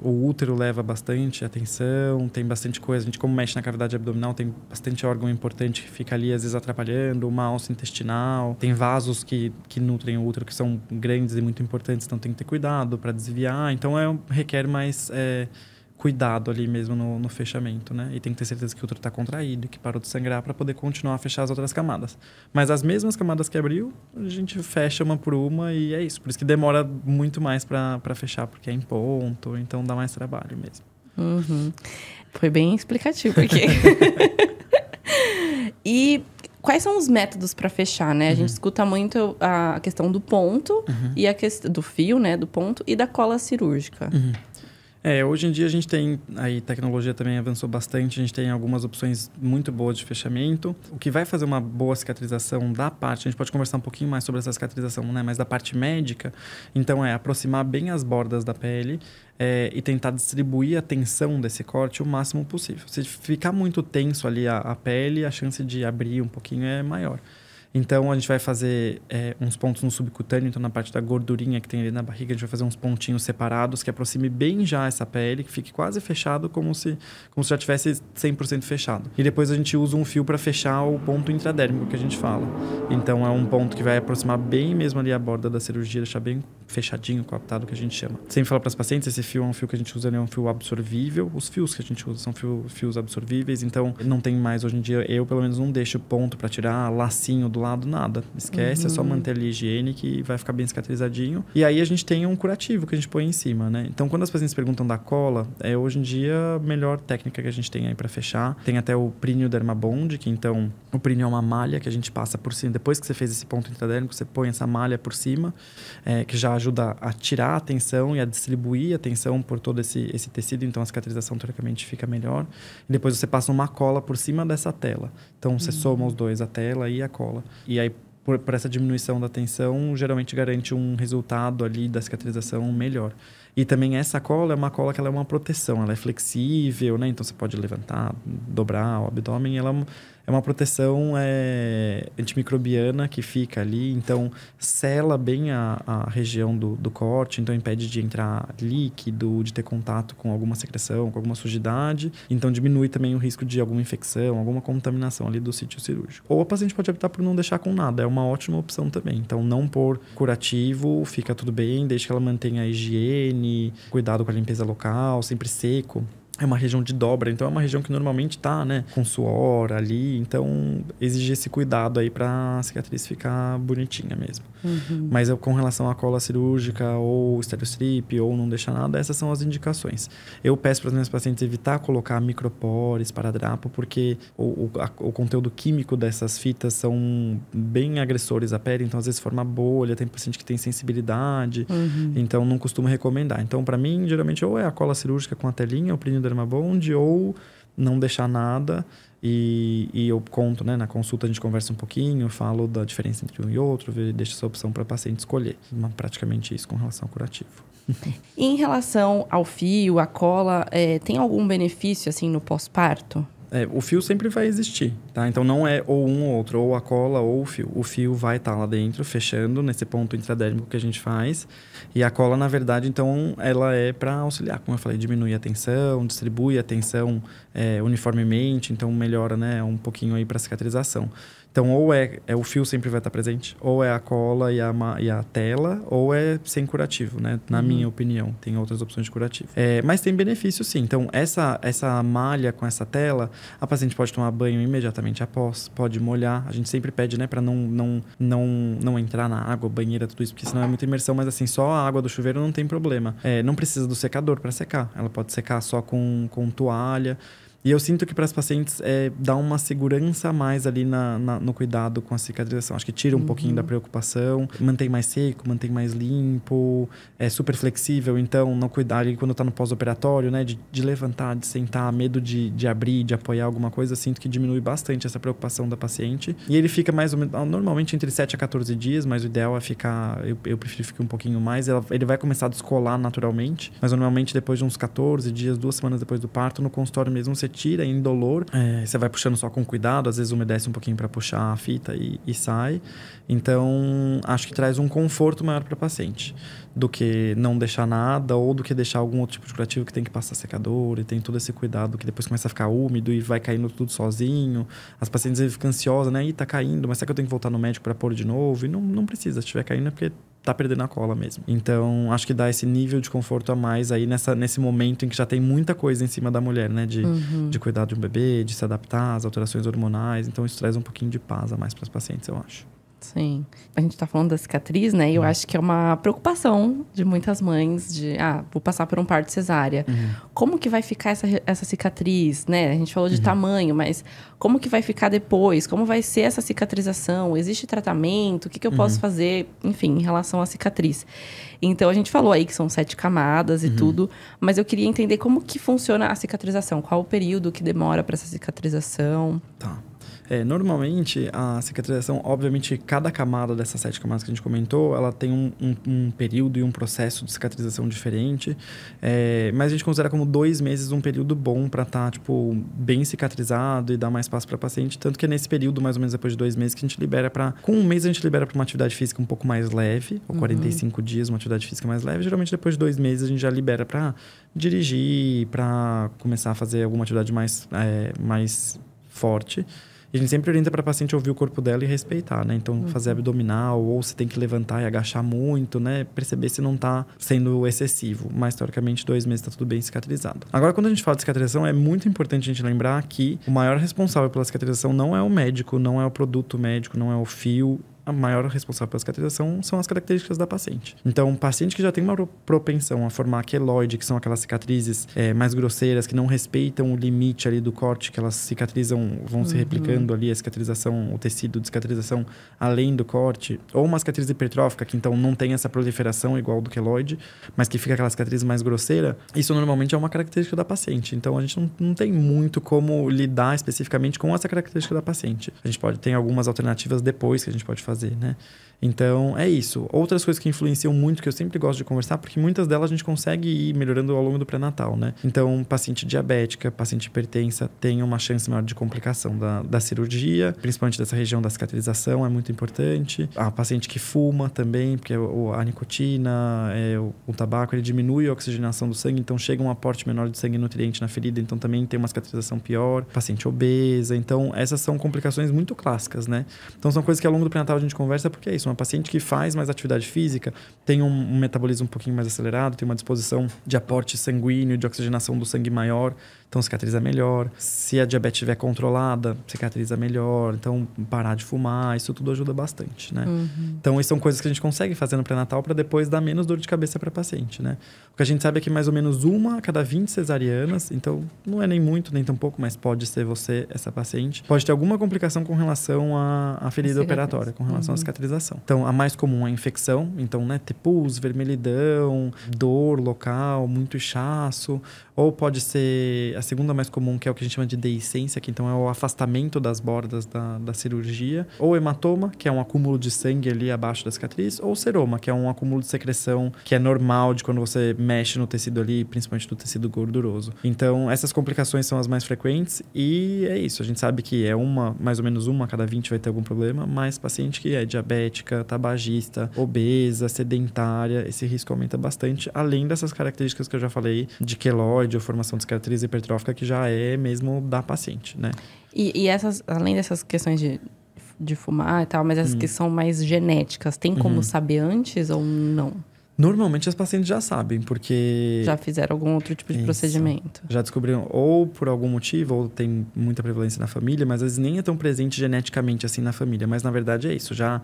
o útero leva bastante atenção, tem bastante coisa. A gente, como mexe na cavidade abdominal, tem bastante órgão importante que fica ali, às vezes, atrapalhando, uma alça intestinal, tem vasos que que, nutrem o útero, que são grandes e muito importantes, então tem que ter cuidado para desviar. Então, é, requer mais é, cuidado ali mesmo no, no, fechamento, né? E tem que ter certeza que o útero está contraído, que parou de sangrar para poder continuar a fechar as outras camadas. Mas as mesmas camadas que abriu, a gente fecha uma por uma e é isso. Por isso que demora muito mais para fechar, porque é em ponto, então dá mais trabalho mesmo. Uhum. Foi bem explicativo, porque... <laughs> e Quais são os métodos para fechar, né? A gente uhum. escuta muito a questão do ponto uhum. e a questão do fio, né, do ponto e da cola cirúrgica. Uhum. É, hoje em dia a gente tem, aí tecnologia também avançou bastante, a gente tem algumas opções muito boas de fechamento. O que vai fazer uma boa cicatrização da parte, a gente pode conversar um pouquinho mais sobre essa cicatrização, né? Mas da parte médica, então é aproximar bem as bordas da pele é, e tentar distribuir a tensão desse corte o máximo possível. Se ficar muito tenso ali a, a pele, a chance de abrir um pouquinho é maior. Então a gente vai fazer é, uns pontos no subcutâneo, então na parte da gordurinha que tem ali na barriga, a gente vai fazer uns pontinhos separados que aproxime bem já essa pele, que fique quase fechado, como se, como se já tivesse 100% fechado. E depois a gente usa um fio para fechar o ponto intradérmico que a gente fala. Então é um ponto que vai aproximar bem mesmo ali a borda da cirurgia, deixar bem fechadinho, coaptado, que a gente chama. Sempre falo para as pacientes, esse fio é um fio que a gente usa, ele é um fio absorvível. Os fios que a gente usa são fio, fios absorvíveis, então não tem mais hoje em dia, eu pelo menos não deixo ponto para tirar lacinho do lado, nada. Esquece, uhum. é só uhum. manter ali higiene que vai ficar bem cicatrizadinho. E aí a gente tem um curativo que a gente põe em cima, né? Então, quando as pacientes perguntam da cola, é hoje em dia a melhor técnica que a gente tem aí para fechar. Tem até o prínio dermabond, que então o prínio é uma malha que a gente passa por cima. Depois que você fez esse ponto intradérmico, você põe essa malha por cima, é, que já ajuda a tirar a tensão e a distribuir a tensão por todo esse, esse tecido. Então, a cicatrização teoricamente fica melhor. E depois você passa uma cola por cima dessa tela. Então, você uhum. soma os dois, a tela e a cola. E aí, por, por essa diminuição da tensão, geralmente garante um resultado ali da cicatrização melhor. E também essa cola é uma cola que ela é uma proteção, ela é flexível, né? Então você pode levantar, dobrar o abdômen, ela é é uma proteção é, antimicrobiana que fica ali, então sela bem a, a região do, do, corte, então impede de entrar líquido, de ter contato com alguma secreção, com alguma sujidade, então diminui também o risco de alguma infecção, alguma contaminação ali do sítio cirúrgico. Ou o paciente pode optar por não deixar com nada, é uma ótima opção também. Então não por curativo, fica tudo bem, desde que ela mantenha a higiene, cuidado com a limpeza local, sempre seco é uma região de dobra, então é uma região que normalmente tá, né, com suor ali, então exige esse cuidado aí para a cicatriz ficar bonitinha mesmo. Uhum. Mas eu, com relação à cola cirúrgica ou estereostrip ou não deixar nada, essas são as indicações. Eu peço para os meus pacientes evitar colocar micropores, paradrapo, porque o, o, a, o, conteúdo químico dessas fitas são bem agressores à pele, então às vezes forma bolha, tem paciente que tem sensibilidade, uhum. então não costumo recomendar. Então para mim, geralmente ou é a cola cirúrgica com a telinha, ou o prínio uma Bond ou não deixar nada. E, e, eu conto, né? Na consulta a gente conversa um pouquinho, falo da diferença entre um e outro, deixo essa opção para o paciente escolher. Praticamente isso com relação ao curativo. <laughs> em relação ao fio, à cola, é, tem algum benefício assim no pós-parto? É, o fio sempre vai existir, tá? Então não é ou um ou outro, ou a cola ou o fio. O fio vai estar tá lá dentro, fechando nesse ponto intradérmico que a gente faz. E a cola, na verdade, então, ela é para auxiliar, como eu falei, diminui a tensão, distribui a tensão é, uniformemente, então melhora, né, um pouquinho aí para cicatrização. Então, ou é, é, o fio sempre vai estar presente, ou é a cola e a, e a tela, ou é sem curativo, né? Na uhum. minha opinião, tem outras opções de curativo. É, mas tem benefício sim. Então, essa, essa malha com essa tela, a paciente pode tomar banho imediatamente após, pode molhar. A gente sempre pede, né, para não, não, não, não entrar na água, banheira, tudo isso, porque senão é muita imersão. Mas assim, só a água do chuveiro não tem problema. É, não precisa do secador para secar. Ela pode secar só com, com toalha. E eu sinto que para as pacientes é, dá uma segurança a mais ali na, na, no cuidado com a cicatrização. Acho que tira um uhum. pouquinho da uhum. preocupação, mantém mais seco, mantém mais limpo, é super flexível. Então, no cuidar ali quando está no pós-operatório, né? De, de, levantar, de sentar, medo de, de abrir, de apoiar alguma coisa, sinto que diminui bastante essa preocupação da paciente. E ele fica mais ou menos, ah, normalmente entre 7 a 14 dias, mas o ideal é ficar, eu, eu prefiro ficar um pouquinho mais. Ela, ele vai começar a descolar naturalmente, mas normalmente depois de uns 14 dias, duas semanas depois do parto, no consultório mesmo você tira, em indolor. É, eh, você vai puxando só com cuidado, às vezes umedece um pouquinho para puxar a fita e, e, sai. Então, acho que traz um conforto maior para paciente do que não deixar nada ou do que deixar algum outro tipo de curativo que tem que passar secador e tem todo esse cuidado que depois começa a ficar úmido e vai caindo tudo sozinho. As pacientes ficam ansiosas, né? Ih, tá caindo, mas será que eu tenho que voltar no médico para pôr de novo? E não, não precisa, se estiver caindo é porque tá perdendo a cola mesmo. Então, acho que dá esse nível de conforto a mais aí nessa, nesse momento em que já tem muita coisa em cima da mulher, né? De, uhum. de cuidar de um bebê, de se adaptar às alterações hormonais. Então, isso traz um pouquinho de paz a mais para as pacientes, eu acho. Sim. A gente está falando da cicatriz, né? E eu uhum. acho que é uma preocupação de muitas mães de, ah, vou passar por um parto cesárea. Uhum. Como que vai ficar essa, essa cicatriz, né? A gente falou de uhum. tamanho, mas como que vai ficar depois? Como vai ser essa cicatrização? Existe tratamento? O que, que eu uhum. posso fazer? Enfim, em relação à cicatriz. Então, a gente falou aí que são sete camadas e uhum. tudo, mas eu queria entender como que funciona a cicatrização. Qual o período que demora para essa cicatrização? Tá. É, normalmente, a cicatrização, obviamente, cada camada dessas sete camadas que a gente comentou, ela tem um, um, um período e um processo de cicatrização diferente, é, mas a gente considera como dois meses um período bom para estar, tá, tipo, bem cicatrizado e dar mais espaço para paciente, tanto que é nesse período, mais ou menos depois de dois meses, que a gente libera para... Com um mês a gente libera para uma atividade física um pouco mais leve, ou uhum. 45 dias, uma atividade física mais leve, geralmente depois de dois meses a gente já libera para dirigir, para começar a fazer alguma atividade mais, é, mais forte. E a gente sempre orienta para a paciente ouvir o corpo dela e respeitar, né? Então, uhum. fazer abdominal, ou se tem que levantar e agachar muito, né? Perceber se não está sendo excessivo. Mas, teoricamente, dois meses está tudo bem cicatrizado. Agora, quando a gente fala de cicatrização, é muito importante a gente lembrar que o maior responsável pela cicatrização não é o médico, não é o produto médico, não é o fio, a maior responsável pela cicatrização são as características da paciente. Então, um paciente que já tem uma propensão a formar queloide, que são aquelas cicatrizes é, mais grosseiras, que não respeitam o limite ali do corte, que elas cicatrizam, vão uhum. se replicando ali a cicatrização, o tecido de cicatrização além do corte, ou uma cicatriz hipertrófica, que então não tem essa proliferação igual do queloide, mas que fica aquela cicatriz mais grosseira, isso normalmente é uma característica da paciente. Então, a gente não, não tem muito como lidar especificamente com essa característica da paciente. A gente pode ter algumas alternativas depois que a gente pode fazer fazer, né? Então, é isso. Outras coisas que influenciam muito, que eu sempre gosto de conversar, porque muitas delas a gente consegue ir melhorando ao longo do pré-natal, né? Então, paciente diabética, paciente hipertensa, tem uma chance maior de complicação da, da cirurgia, principalmente dessa região da cicatrização, é muito importante. A paciente que fuma também, porque a nicotina, é, o, o, tabaco, ele diminui a oxigenação do sangue, então chega um aporte menor de sangue nutriente na ferida, então também tem uma cicatrização pior. Paciente obesa, então essas são complicações muito clássicas, né? Então, são coisas que ao longo do pré-natal a gente gente conversa porque é isso. Uma paciente que faz mais atividade física tem um, um metabolismo um pouquinho mais acelerado, tem uma disposição de aporte sanguíneo, de oxigenação do sangue maior. Então cicatriza melhor. Se a diabetes estiver controlada, cicatriza melhor. Então parar de fumar, isso tudo ajuda bastante, né? Uhum. Então são coisas que a gente consegue fazer no pré-natal para depois dar menos dor de cabeça para paciente, né? O que a gente sabe é que mais ou menos uma a cada 20 cesarianas, então não é nem muito, nem tão pouco, mas pode ser você essa paciente, pode ter alguma complicação com relação à, à ferida operatória, com relação uhum. à cicatrização. Então a mais comum é a infecção, então né, ter pus, vermelhidão, dor local, muito inchaço, ou pode ser a segunda mais comum, que é o que a gente chama de deiscência, que então é o afastamento das bordas da, da cirurgia, ou hematoma, que é um acúmulo de sangue ali abaixo da cicatriz, ou seroma, que é um acúmulo de secreção que é normal de quando você mexe no tecido ali, principalmente no tecido gorduroso. Então, essas complicações são as mais frequentes e é isso. A gente sabe que é uma, mais ou menos uma a cada 20 vai ter algum problema, mas paciente que é diabética, tabagista, obesa, sedentária, esse risco aumenta bastante, além dessas características que eu já falei de queloide ou formação de cicatriz hipertrofia hipertrófica que já é mesmo da paciente, né? E, e essas, além dessas questões de, de fumar e tal, mas essas hum. que são mais genéticas, tem como uhum. saber antes ou não? Normalmente as pacientes já sabem, porque. Já fizeram algum outro tipo de Isso. procedimento. Já descobriram, ou por algum motivo, ou tem muita prevalência na família, mas às vezes nem é tão presente geneticamente assim na família. Mas na verdade é isso. Já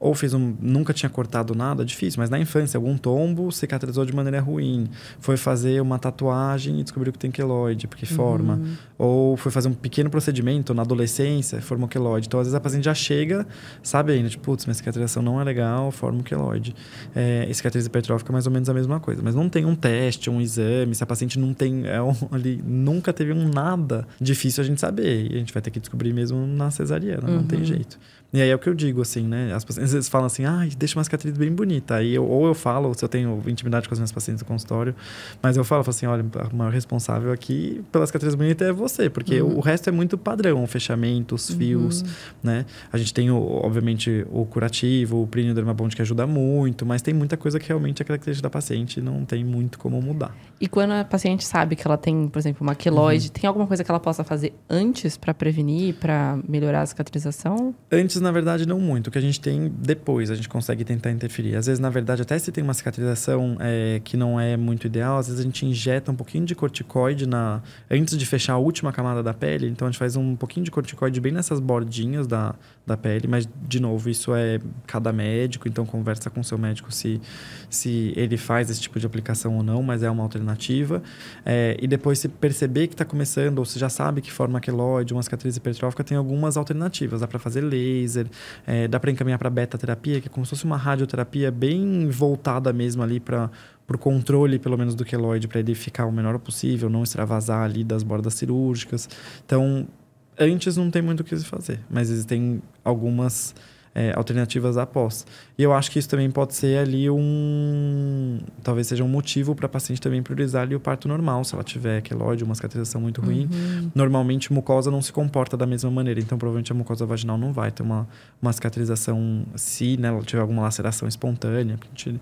ou fez um, nunca tinha cortado nada, difícil, mas na infância, algum tombo cicatrizou de maneira ruim, foi fazer uma tatuagem e descobriu que tem queloide, porque uhum. forma, ou foi fazer um pequeno procedimento na adolescência, formou queloide. Então, às vezes a paciente já chega sabendo, tipo, putz, minha cicatrização não é legal, forma um queloide. É, cicatriz hipertrófica é mais ou menos a mesma coisa, mas não tem um teste, um exame, se a paciente não tem, é um, <laughs> ali, nunca teve um nada difícil a gente saber, e a gente vai ter que descobrir mesmo na cesariana, uhum. não tem uhum. jeito. E aí é o que eu digo, assim, né? As pacientes às vezes falam assim, ah, deixa uma cicatriz bem bonita. Aí eu, ou eu falo, se eu tenho intimidade com as minhas pacientes no consultório, mas eu falo, falo assim, olha, a maior responsável aqui pela cicatriz bonita é você, porque uhum. o resto é muito padrão, fechamentos, uhum. fios, uhum. né? A gente tem, obviamente, o curativo, o prínio dermabonde que ajuda muito, mas tem muita coisa que realmente é característica da paciente não tem muito como mudar. E quando a paciente sabe que ela tem, por exemplo, uma queloide, uhum. tem alguma coisa que ela possa fazer antes para prevenir, para melhorar a cicatrização? Antes na verdade, não muito. O que a gente tem depois, a gente consegue tentar interferir. Às vezes, na verdade, até se tem uma cicatrização é, que não é muito ideal, às vezes a gente injeta um pouquinho de corticoide na, antes de fechar a última camada da pele. Então, a gente faz um pouquinho de corticoide bem nessas bordinhas da, da pele. Mas, de novo, isso é cada médico. Então, conversa com o seu médico se, se ele faz esse tipo de aplicação ou não, mas é uma alternativa. É, e depois, se perceber que está começando, ou se já sabe que forma queloide, uma cicatriz hipertrófica, tem algumas alternativas. Dá para fazer laser laser, é, dá para encaminhar para beta terapia, que é como se fosse uma radioterapia bem voltada mesmo ali para o controle, pelo menos, do queloide, para ele ficar o menor possível, não extravasar ali das bordas cirúrgicas. Então, antes não tem muito o que se fazer, mas existem algumas é, alternativas após. E eu acho que isso também pode ser ali um. Talvez seja um motivo para a paciente também priorizar ali o parto normal, se ela tiver quelóide, uma cicatrização muito ruim. Uhum. Normalmente, mucosa não se comporta da mesma maneira, então provavelmente a mucosa vaginal não vai ter uma, uma cicatrização se né, ela tiver alguma laceração espontânea. A gente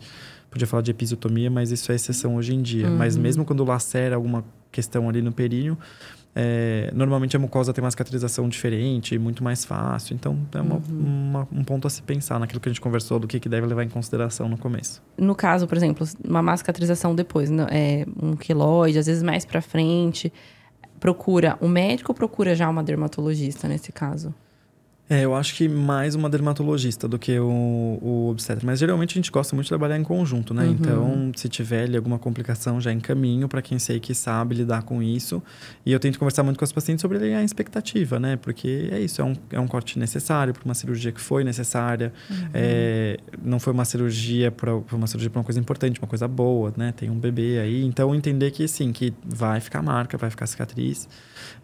podia falar de episiotomia, mas isso é exceção hoje em dia. Uhum. Mas mesmo quando lacera alguma questão ali no períneo, é, normalmente a mucosa tem uma cicatrização diferente, muito mais fácil. Então, é uma, uhum. uma, um ponto a se pensar naquilo que a gente conversou, do que, que deve levar em consideração no começo. No caso, por exemplo, uma má cicatrização depois, né? é, um quilóide às vezes mais para frente, procura o médico ou procura já uma dermatologista nesse caso? É, eu acho que mais uma dermatologista do que o, o obstetra. Mas geralmente a gente gosta muito de trabalhar em conjunto, né? Uhum. Então, se tiver ali alguma complicação, já é encaminho para quem sei que sabe lidar com isso. E eu tento conversar muito com as pacientes sobre a expectativa, né? Porque é isso, é um, é um corte necessário para uma cirurgia que foi necessária. Uhum. É, não foi uma cirurgia para uma cirurgia para uma coisa importante, uma coisa boa, né? Tem um bebê aí. Então, entender que, sim, que vai ficar marca, vai ficar cicatriz.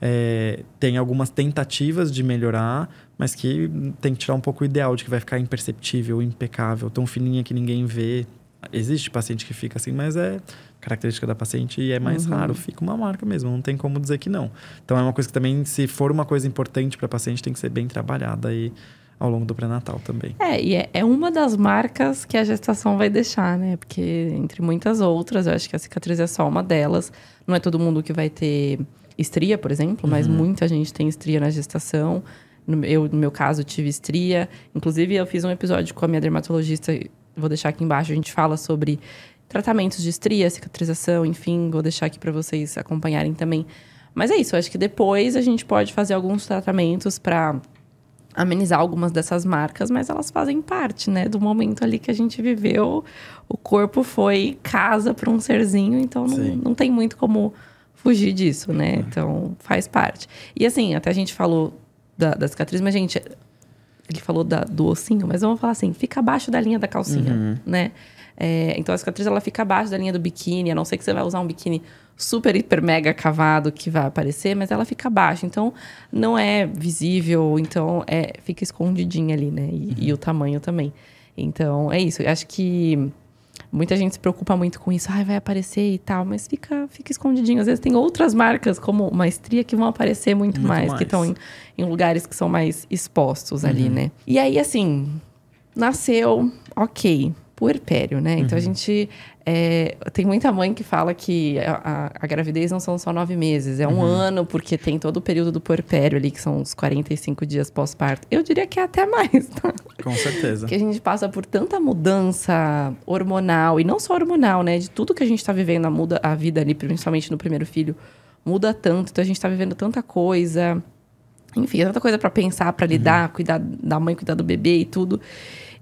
É, tem algumas tentativas de melhorar, mas que tem que tirar um pouco o ideal de que vai ficar imperceptível, impecável, tão fininha que ninguém vê. Existe paciente que fica assim, mas é característica da paciente e é mais uhum. raro, fica uma marca mesmo, não tem como dizer que não. Então é uma coisa que também, se for uma coisa importante para paciente, tem que ser bem trabalhada e ao longo do pré-natal também. É, e é, é uma das marcas que a gestação vai deixar, né? Porque entre muitas outras, eu acho que a cicatriz é só uma delas. Não é todo mundo que vai ter estria, por exemplo, mas uhum. muita gente tem estria na gestação. No, eu, no meu caso, tive estria. Inclusive, eu fiz um episódio com a minha dermatologista, vou deixar aqui embaixo, a gente fala sobre tratamentos de estria, cicatrização, enfim, vou deixar aqui para vocês acompanharem também. Mas é isso, acho que depois a gente pode fazer alguns tratamentos para amenizar algumas dessas marcas, mas elas fazem parte, né, do momento ali que a gente viveu. O corpo foi casa para um serzinho, então não, não, tem muito como fugir disso, né? É. Então faz parte. E assim, até a gente falou da, da cicatriz, mas, gente, ele falou da, do ossinho, mas vamos falar assim, fica abaixo da linha da calcinha, uhum. né? É, então a cicatriz ela fica abaixo da linha do biquíni, a não ser que você vai usar um biquíni super, hiper, mega cavado que vai aparecer, mas ela fica abaixo, então não é visível, então é, fica escondidinha ali, né? E, uhum. e o tamanho também. Então é isso, eu acho que Muita gente se preocupa muito com isso, ai, vai aparecer e tal, mas fica, fica escondidinho. Às vezes tem outras marcas, como maestria, que vão aparecer muito, muito mais, mais, que estão em, em, lugares que são mais expostos uhum. ali, né? E aí, assim, nasceu, ok puerpério, né? Então uhum. a gente. É, tem muita mãe que fala que a, a, gravidez não são só nove meses, é um uhum. ano, porque tem todo o período do puerpério ali, que são uns 45 dias pós-parto. Eu diria que é até mais, tá? Com certeza. que a gente passa por tanta mudança hormonal, e não só hormonal, né? De tudo que a gente está vivendo, a, muda, a vida ali, principalmente no primeiro filho, muda tanto. Então a gente está vivendo tanta coisa enfim, é tanta coisa para pensar, para uhum. lidar, uhum. cuidar da mãe, cuidar do bebê e tudo.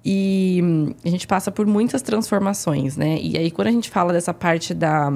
E hum, a gente passa por muitas transformações, né? E aí, quando a gente fala dessa parte da,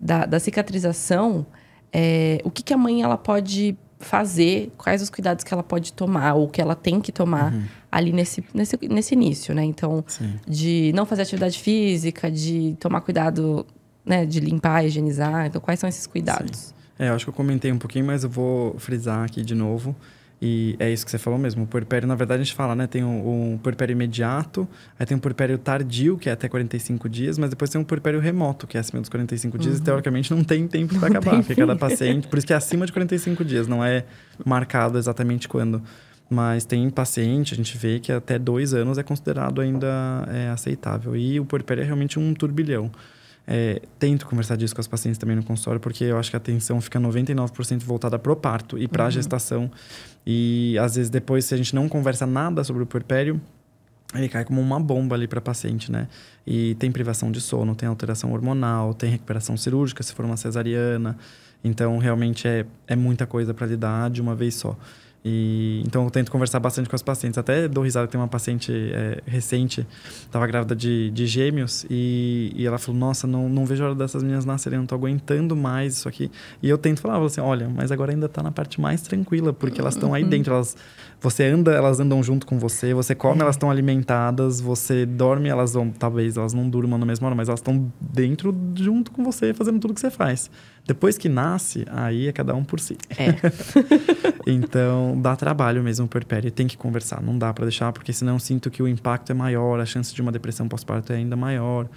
da, da cicatrização, é, o que, que a mãe ela pode fazer, quais os cuidados que ela pode tomar ou que ela tem que tomar uhum. ali nesse, nesse, nesse início, né? Então, Sim. de não fazer atividade física, de tomar cuidado, né? De limpar, higienizar. Então, quais são esses cuidados? Sim. É, eu acho que eu comentei um pouquinho, mas eu vou frisar aqui de novo. E é isso que você falou mesmo. O puerpério, na verdade, a gente fala, né? Tem um, um puerpério imediato, aí tem um puerpério tardio, que é até 45 dias, mas depois tem um puerpério remoto, que é acima dos 45 dias, uhum. e teoricamente não tem tempo para acabar, porque cada paciente. Por isso que é acima de 45 dias, não é marcado exatamente quando. Mas tem paciente, a gente vê que até dois anos é considerado ainda é, aceitável. E o puerpério é realmente um turbilhão. É, tento conversar disso com as pacientes também no consultório, porque eu acho que a atenção fica 99% voltada para o parto e para a uhum. gestação. E às vezes depois, se a gente não conversa nada sobre o puerpério, ele cai como uma bomba ali para paciente, né? E tem privação de sono, tem alteração hormonal, tem recuperação cirúrgica se for uma cesariana. Então, realmente é, é muita coisa para lidar de uma vez só. E, então eu tento conversar bastante com as pacientes. Até dou risada, tem uma paciente é, recente, estava grávida de, de gêmeos, e, e, ela falou: Nossa, não, não vejo a hora dessas meninas nascerem, não estou aguentando mais isso aqui. E eu tento falar, eu assim: Olha, mas agora ainda está na parte mais tranquila, porque elas estão aí uhum. dentro. Elas, você anda, elas andam junto com você, você come, elas estão alimentadas, você dorme, elas vão, talvez elas não durmam na mesma hora, mas elas estão dentro junto com você, fazendo tudo que você faz. Depois que nasce, aí é cada um por si. É. <laughs> então, dá trabalho mesmo o puerpério. Tem que conversar, não dá para deixar, porque senão eu sinto que o impacto é maior, a chance de uma depressão pós-parto é ainda maior.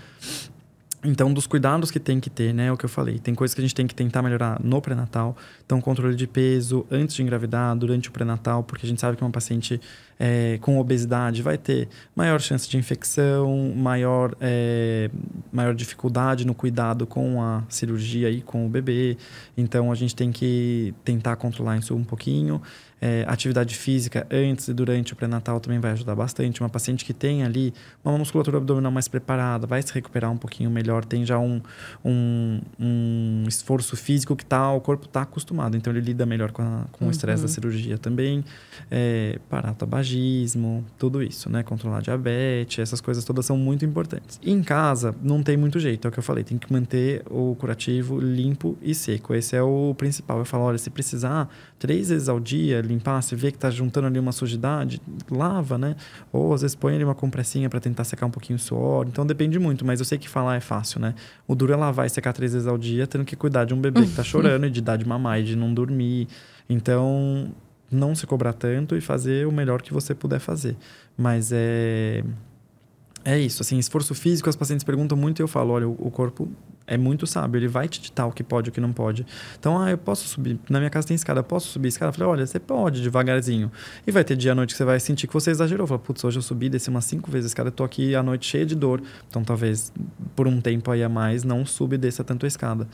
Então, dos cuidados que tem que ter, né? É o que eu falei. Tem coisas que a gente tem que tentar melhorar no pré-natal. Então, controle de peso antes de engravidar, durante o pré-natal, porque a gente sabe que uma paciente é, com obesidade vai ter maior chance de infecção, maior, é, maior dificuldade no cuidado com a cirurgia e com o bebê. Então a gente tem que tentar controlar isso um pouquinho. É, atividade física antes e durante o pré-natal também vai ajudar bastante. Uma paciente que tem ali uma musculatura abdominal mais preparada vai se recuperar um pouquinho melhor, tem já um, um, um esforço físico que tá, o corpo está acostumado, então ele lida melhor com, a, com uhum. o estresse da uhum. cirurgia também. É, parar tabagismo tabagismo, tudo isso, né? Controlar diabetes, essas coisas todas são muito importantes. E em casa, não tem muito jeito, é o que eu falei, tem que manter o curativo limpo e seco. Esse é o principal. Eu falo, olha, se precisar três vezes ao dia limpar, se vê que tá juntando ali uma sujidade, lava, né? Ou às vezes põe ali uma compressinha para tentar secar um pouquinho o suor. Então depende muito, mas eu sei que falar é fácil, né? O duro é lavar e secar três vezes ao dia, tendo que cuidar de um bebê que tá uhum. chorando e de dar de mamar e de não dormir. Então, não se cobrar tanto e fazer o melhor que você puder fazer. Mas é é isso, assim, esforço físico, as pacientes perguntam muito e eu falo, olha, o corpo é muito sábio, ele vai te ditar o que pode e o que não pode. Então, ah, eu posso subir, na minha casa tem escada, posso subir escada? Eu falei, olha, você pode, devagarzinho. E vai ter dia à noite que você vai sentir que você exagerou. Fala, putz, hoje eu subi, desci umas cinco vezes a escada, eu tô aqui à noite cheia de dor. Então, talvez, por um tempo aí a mais, não suba e desça tanto a escada.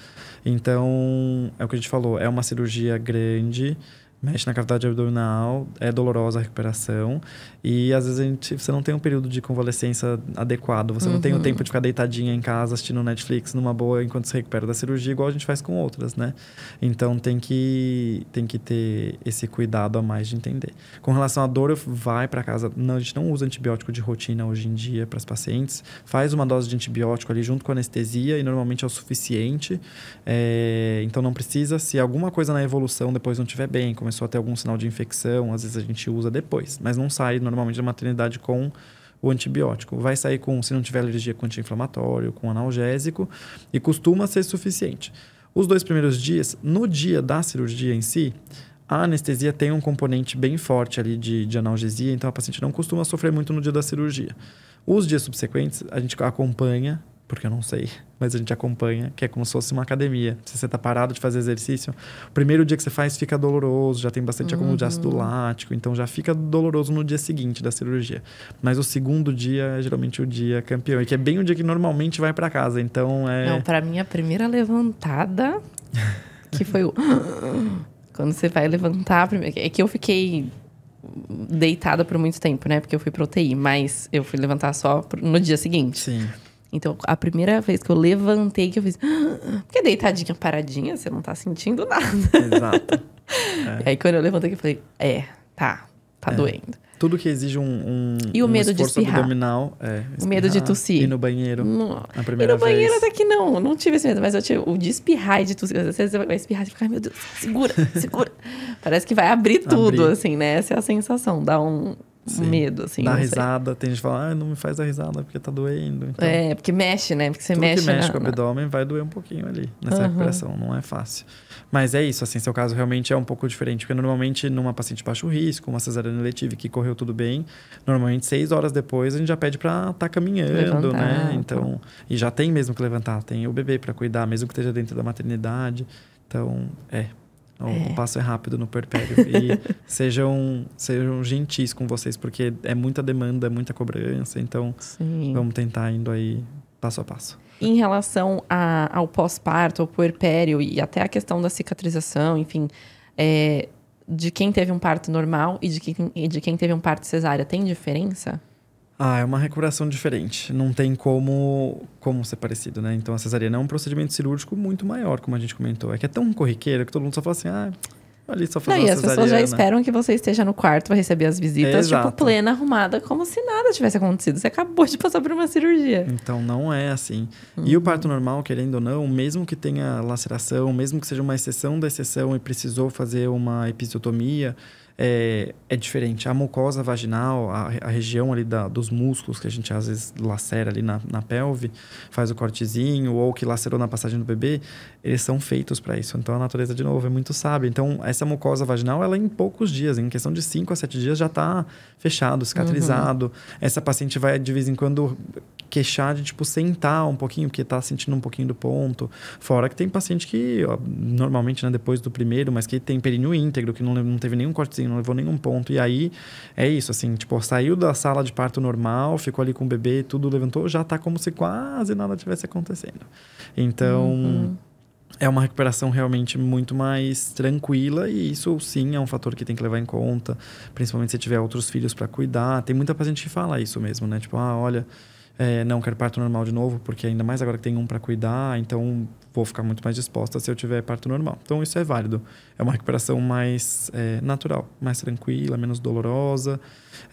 Então, é o que a gente falou, é uma cirurgia grande, mexe na cavidade abdominal, é dolorosa a recuperação e às vezes a gente, você não tem um período de convalescença adequado, você uhum. não tem o uhum. tempo de ficar deitadinha em casa assistindo Netflix numa boa enquanto se recupera da cirurgia, igual a gente faz com outras, né? Então tem que tem que ter esse cuidado a mais de entender. Com relação à dor, vai para casa, não, a gente não usa antibiótico de rotina hoje em dia para as pacientes, faz uma dose de antibiótico ali junto com anestesia e normalmente é o suficiente, é, então não precisa se alguma coisa na evolução depois não estiver bem, começou começou a ter algum sinal de infecção, às vezes a gente usa depois, mas não sai normalmente da maternidade com o antibiótico. Vai sair com, se não tiver alergia, com anti-inflamatório, com analgésico e costuma ser suficiente. Os dois primeiros dias, no dia da cirurgia em si, a anestesia tem um componente bem forte ali de, de analgesia, então a paciente não costuma sofrer muito no dia da cirurgia. Os dias subsequentes, a gente acompanha porque eu não sei, mas a gente acompanha, que é como se fosse uma academia. Se você tá parado de fazer exercício, o primeiro dia que você faz fica doloroso, já tem bastante uhum. acúmulo de ácido uhum. lático, então já fica doloroso no dia seguinte da cirurgia. Mas o segundo dia é geralmente o dia campeão, e que é bem o dia que normalmente vai para casa, então é... Não, para mim a primeira levantada, que foi o... <laughs> Quando você vai levantar, é que eu fiquei deitada por muito tempo, né? Porque eu fui pro UTI, mas eu fui levantar só no dia seguinte. Sim. Então, a primeira vez que eu levantei, que eu fiz. porque ah, deitadinha, paradinha, você não tá sentindo nada. Exato. <laughs> É. Aí quando eu levantei, eu falei, é, tá, tá é. doendo. Tudo que exige um, um, e o um medo de espirrar. abdominal. É, espirrar, o medo de tossir. E no banheiro. Não. Na primeira e no banheiro vez. até que não. Não tive esse medo, mas eu tive o de espirrar e de tossir. Às vezes você vai espirrar e fica, meu Deus, segura, segura. <laughs> Parece que vai abrir tudo, abrir. assim, né? Essa é a sensação. Dá um, Sim. medo, assim. Dá risada, tem gente que fala, ah, não me faz a risada porque tá doendo. Então, é, porque mexe, né? Porque você tudo mexe. Se mexe na, com o abdômen vai doer um pouquinho ali, nessa uhum. recuperação, não é fácil. Mas é isso, assim, seu caso realmente é um pouco diferente, porque normalmente numa paciente de baixo risco, uma cesariana letiva que correu tudo bem, normalmente seis horas depois a gente já pede pra estar tá caminhando, né? levantar, né? Então, e já tem mesmo que levantar, tem o bebê para cuidar, mesmo que esteja dentro da maternidade. Então, é, o é. passo é rápido no perpério. E <laughs> sejam, sejam gentis com vocês, porque é muita demanda, é muita cobrança. Então, Sim. vamos tentar indo aí passo a passo. Em relação a, ao pós-parto, ao puerpério e até a questão da cicatrização, enfim, é, de quem teve um parto normal e de quem, e de quem teve um parto cesárea, tem diferença? Ah, é uma recuperação diferente. Não tem como, como ser parecido, né? Então a cesariana é um procedimento cirúrgico muito maior, como a gente comentou. É que é tão corriqueiro que todo mundo só fala assim, ah, ali só fazer Não, e as pessoas já esperam que você esteja no quarto para receber as visitas, tipo, Exato. tipo, plena, arrumada, como se nada tivesse acontecido. Você acabou de passar por uma cirurgia. Então não é assim. E o uhum. parto normal, querendo ou não, mesmo que tenha laceração, mesmo que seja uma exceção da exceção e precisou fazer uma episiotomia é, é diferente. A mucosa vaginal, a, a região ali da, dos músculos que a gente às vezes lacera ali na, na pelve, faz o cortezinho, ou que lacerou na passagem do bebê, eles são feitos para isso. Então a natureza, de novo, é muito sábia. Então essa mucosa vaginal, ela em poucos dias, em questão de 5 a 7 dias, já está fechado, cicatrizado. Uhum. Essa paciente vai de vez em quando queixar de tipo sentar um pouquinho, porque está sentindo um pouquinho do ponto. Fora que tem paciente que, ó, normalmente, né, depois do primeiro, mas que tem períneo íntegro, que não, não teve nenhum cortezinho, não levou nenhum ponto. E aí é isso, assim, tipo, saiu da sala de parto normal, ficou ali com o bebê, tudo levantou, já está como se quase nada tivesse acontecendo. Então. Uhum é uma recuperação realmente muito mais tranquila e isso sim é um fator que tem que levar em conta, principalmente se tiver outros filhos para cuidar. Tem muita paciente que fala isso mesmo, né? Tipo, ah, olha, é, não quero parto normal de novo, porque ainda mais agora que tem um para cuidar, então vou ficar muito mais disposta se eu tiver parto normal. Então isso é válido. É uma recuperação mais é, natural, mais tranquila, menos dolorosa.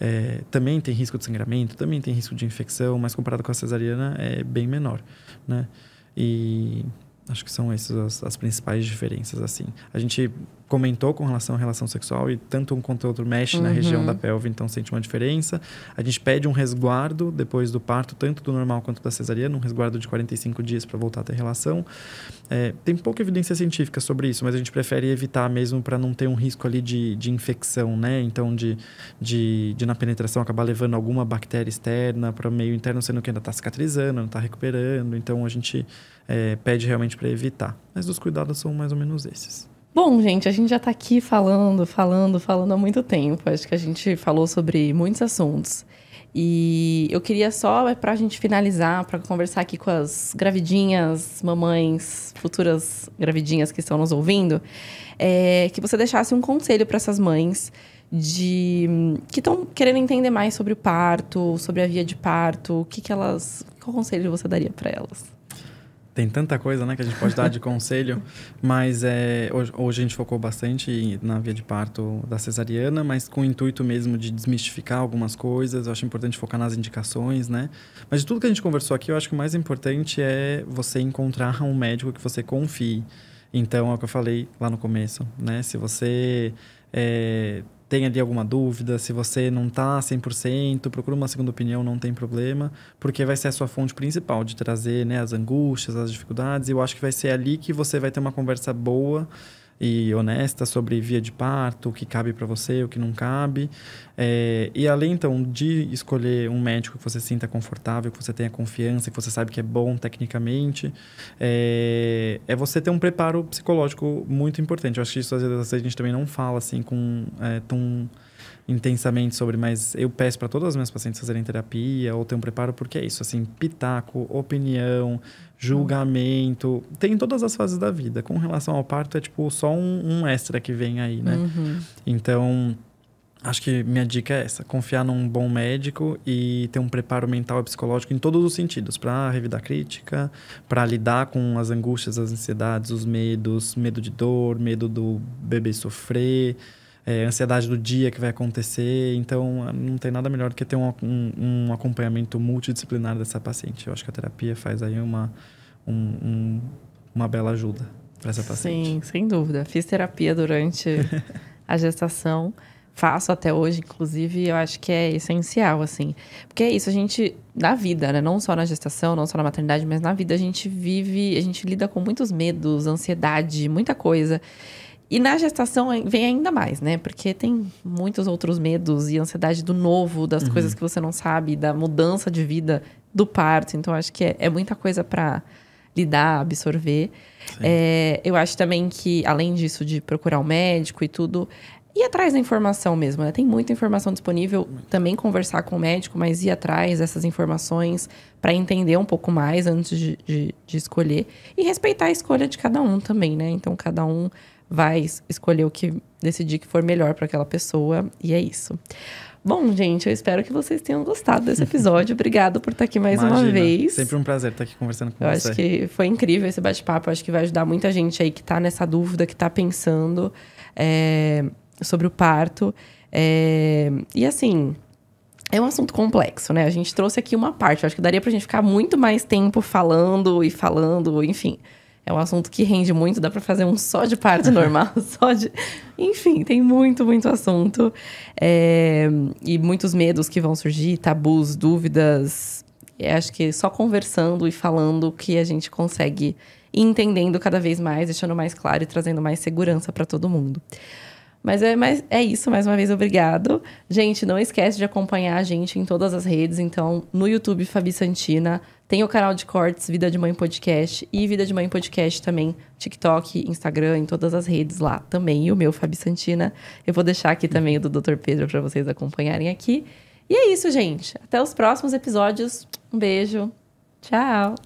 É, também tem risco de sangramento, também tem risco de infecção, mas comparado com a cesariana é bem menor, né? E Acho que são essas as, as principais diferenças, assim. A gente comentou com relação à relação sexual e tanto um quanto outro mexe uhum. na região uhum. da pelve, então sente uma diferença. A gente pede um resguardo depois do parto, tanto do normal quanto da cesariana, um resguardo de 45 dias para voltar a ter relação. É, tem pouca evidência científica sobre isso, mas a gente prefere evitar mesmo para não ter um risco ali de, de infecção, né? Então, de, de, de na penetração acabar levando alguma bactéria externa para o meio interno, sendo que ainda está cicatrizando, não está recuperando. Então, a gente é, pede realmente para evitar. Mas os cuidados são mais ou menos esses. Bom, gente, a gente já está aqui falando, falando, falando há muito tempo. Acho que a gente falou sobre muitos assuntos. E eu queria só, é para a gente finalizar, para conversar aqui com as gravidinhas, mamães, futuras gravidinhas que estão nos ouvindo, é, que você deixasse um conselho para essas mães de que estão querendo entender mais sobre o parto, sobre a via de parto, o que, que elas, qual conselho você daria para elas? tem tanta coisa né, que a gente pode dar de <laughs> conselho, mas é, hoje, hoje, a gente focou bastante na via de parto da cesariana, mas com o intuito mesmo de desmistificar algumas coisas. Eu acho importante focar nas indicações, né? Mas de tudo que a gente conversou aqui, eu acho que o mais importante é você encontrar um médico que você confie. Então, é o que eu falei lá no começo, né? Se você é, tem ali alguma dúvida, se você não está 100%, procura uma segunda opinião, não tem problema, porque vai ser a sua fonte principal de trazer né, as angústias, as dificuldades, e eu acho que vai ser ali que você vai ter uma conversa boa e honesta sobre via de parto, o que cabe para você, o que não cabe. É, e além, então, de escolher um médico que você sinta confortável, que você tenha confiança, que você sabe que é bom tecnicamente, é, é você ter um preparo psicológico muito importante. Eu acho que isso às vezes a gente também não fala assim com é, tão intensamente sobre, mas eu peço para todas as minhas pacientes fazerem terapia ou ter um preparo, porque é isso, assim, pitaco, opinião, julgamento. Tem em todas as fases da vida. Com relação ao parto, é tipo só um, um extra que vem aí, né? Uhum. Então, acho que minha dica é essa: confiar num bom médico e ter um preparo mental e psicológico em todos os sentidos para revidar crítica, para lidar com as angústias, as ansiedades, os medos, medo de dor, medo do bebê sofrer é, ansiedade do dia que vai acontecer. Então, não tem nada melhor do que ter um, um, um acompanhamento multidisciplinar dessa paciente. Eu acho que a terapia faz aí uma, um, uma bela ajuda para essa paciente. Sim, sem dúvida. Fiz terapia durante <laughs> a gestação. Faço até hoje, inclusive, eu acho que é essencial, assim. Porque é isso, a gente, na vida, né? Não só na gestação, não só na maternidade, mas na vida a gente vive, a gente lida com muitos medos, ansiedade, muita coisa. E na gestação vem ainda mais, né? Porque tem muitos outros medos e ansiedade do novo, das uhum. coisas que você não sabe, da mudança de vida do parto. Então, acho que é, é muita coisa para lidar, absorver. É, eu acho também que, além disso, de procurar o um médico e tudo, ir atrás da informação mesmo, né? Tem muita informação disponível. Também conversar com o médico, mas ir atrás dessas informações para entender um pouco mais antes de, de, de, escolher. E respeitar a escolha de cada um também, né? Então, cada um vai escolher o que decidir que for melhor para aquela pessoa e é isso. Bom, gente, eu espero que vocês tenham gostado desse episódio. <laughs> Obrigado por estar tá aqui mais Imagina, uma vez. Sempre um prazer estar tá aqui conversando com eu você. Eu acho que foi incrível esse bate-papo. Acho que vai ajudar muita gente aí que está nessa dúvida, que está pensando é, sobre o parto. É, e assim, é um assunto complexo, né? A gente trouxe aqui uma parte. Eu acho que daria para a gente ficar muito mais tempo falando e falando, enfim. É um assunto que rende muito, dá para fazer um só de parte <laughs> normal, só de. Enfim, tem muito, muito assunto. É... E muitos medos que vão surgir, tabus, dúvidas. Eu é, acho que só conversando e falando que a gente consegue ir entendendo cada vez mais, deixando mais claro e trazendo mais segurança para todo mundo. Mas é, mas é isso, mais uma vez, obrigado. Gente, não esquece de acompanhar a gente em todas as redes. Então, no YouTube, Fabi Santina, tem o canal de cortes Vida de Mãe Podcast e Vida de Mãe Podcast também, TikTok, Instagram, em todas as redes lá também. E o meu, Fabi Santina. Eu vou deixar aqui também o do Dr. Pedro para vocês acompanharem aqui. E é isso, gente. Até os próximos episódios. Um beijo. Tchau.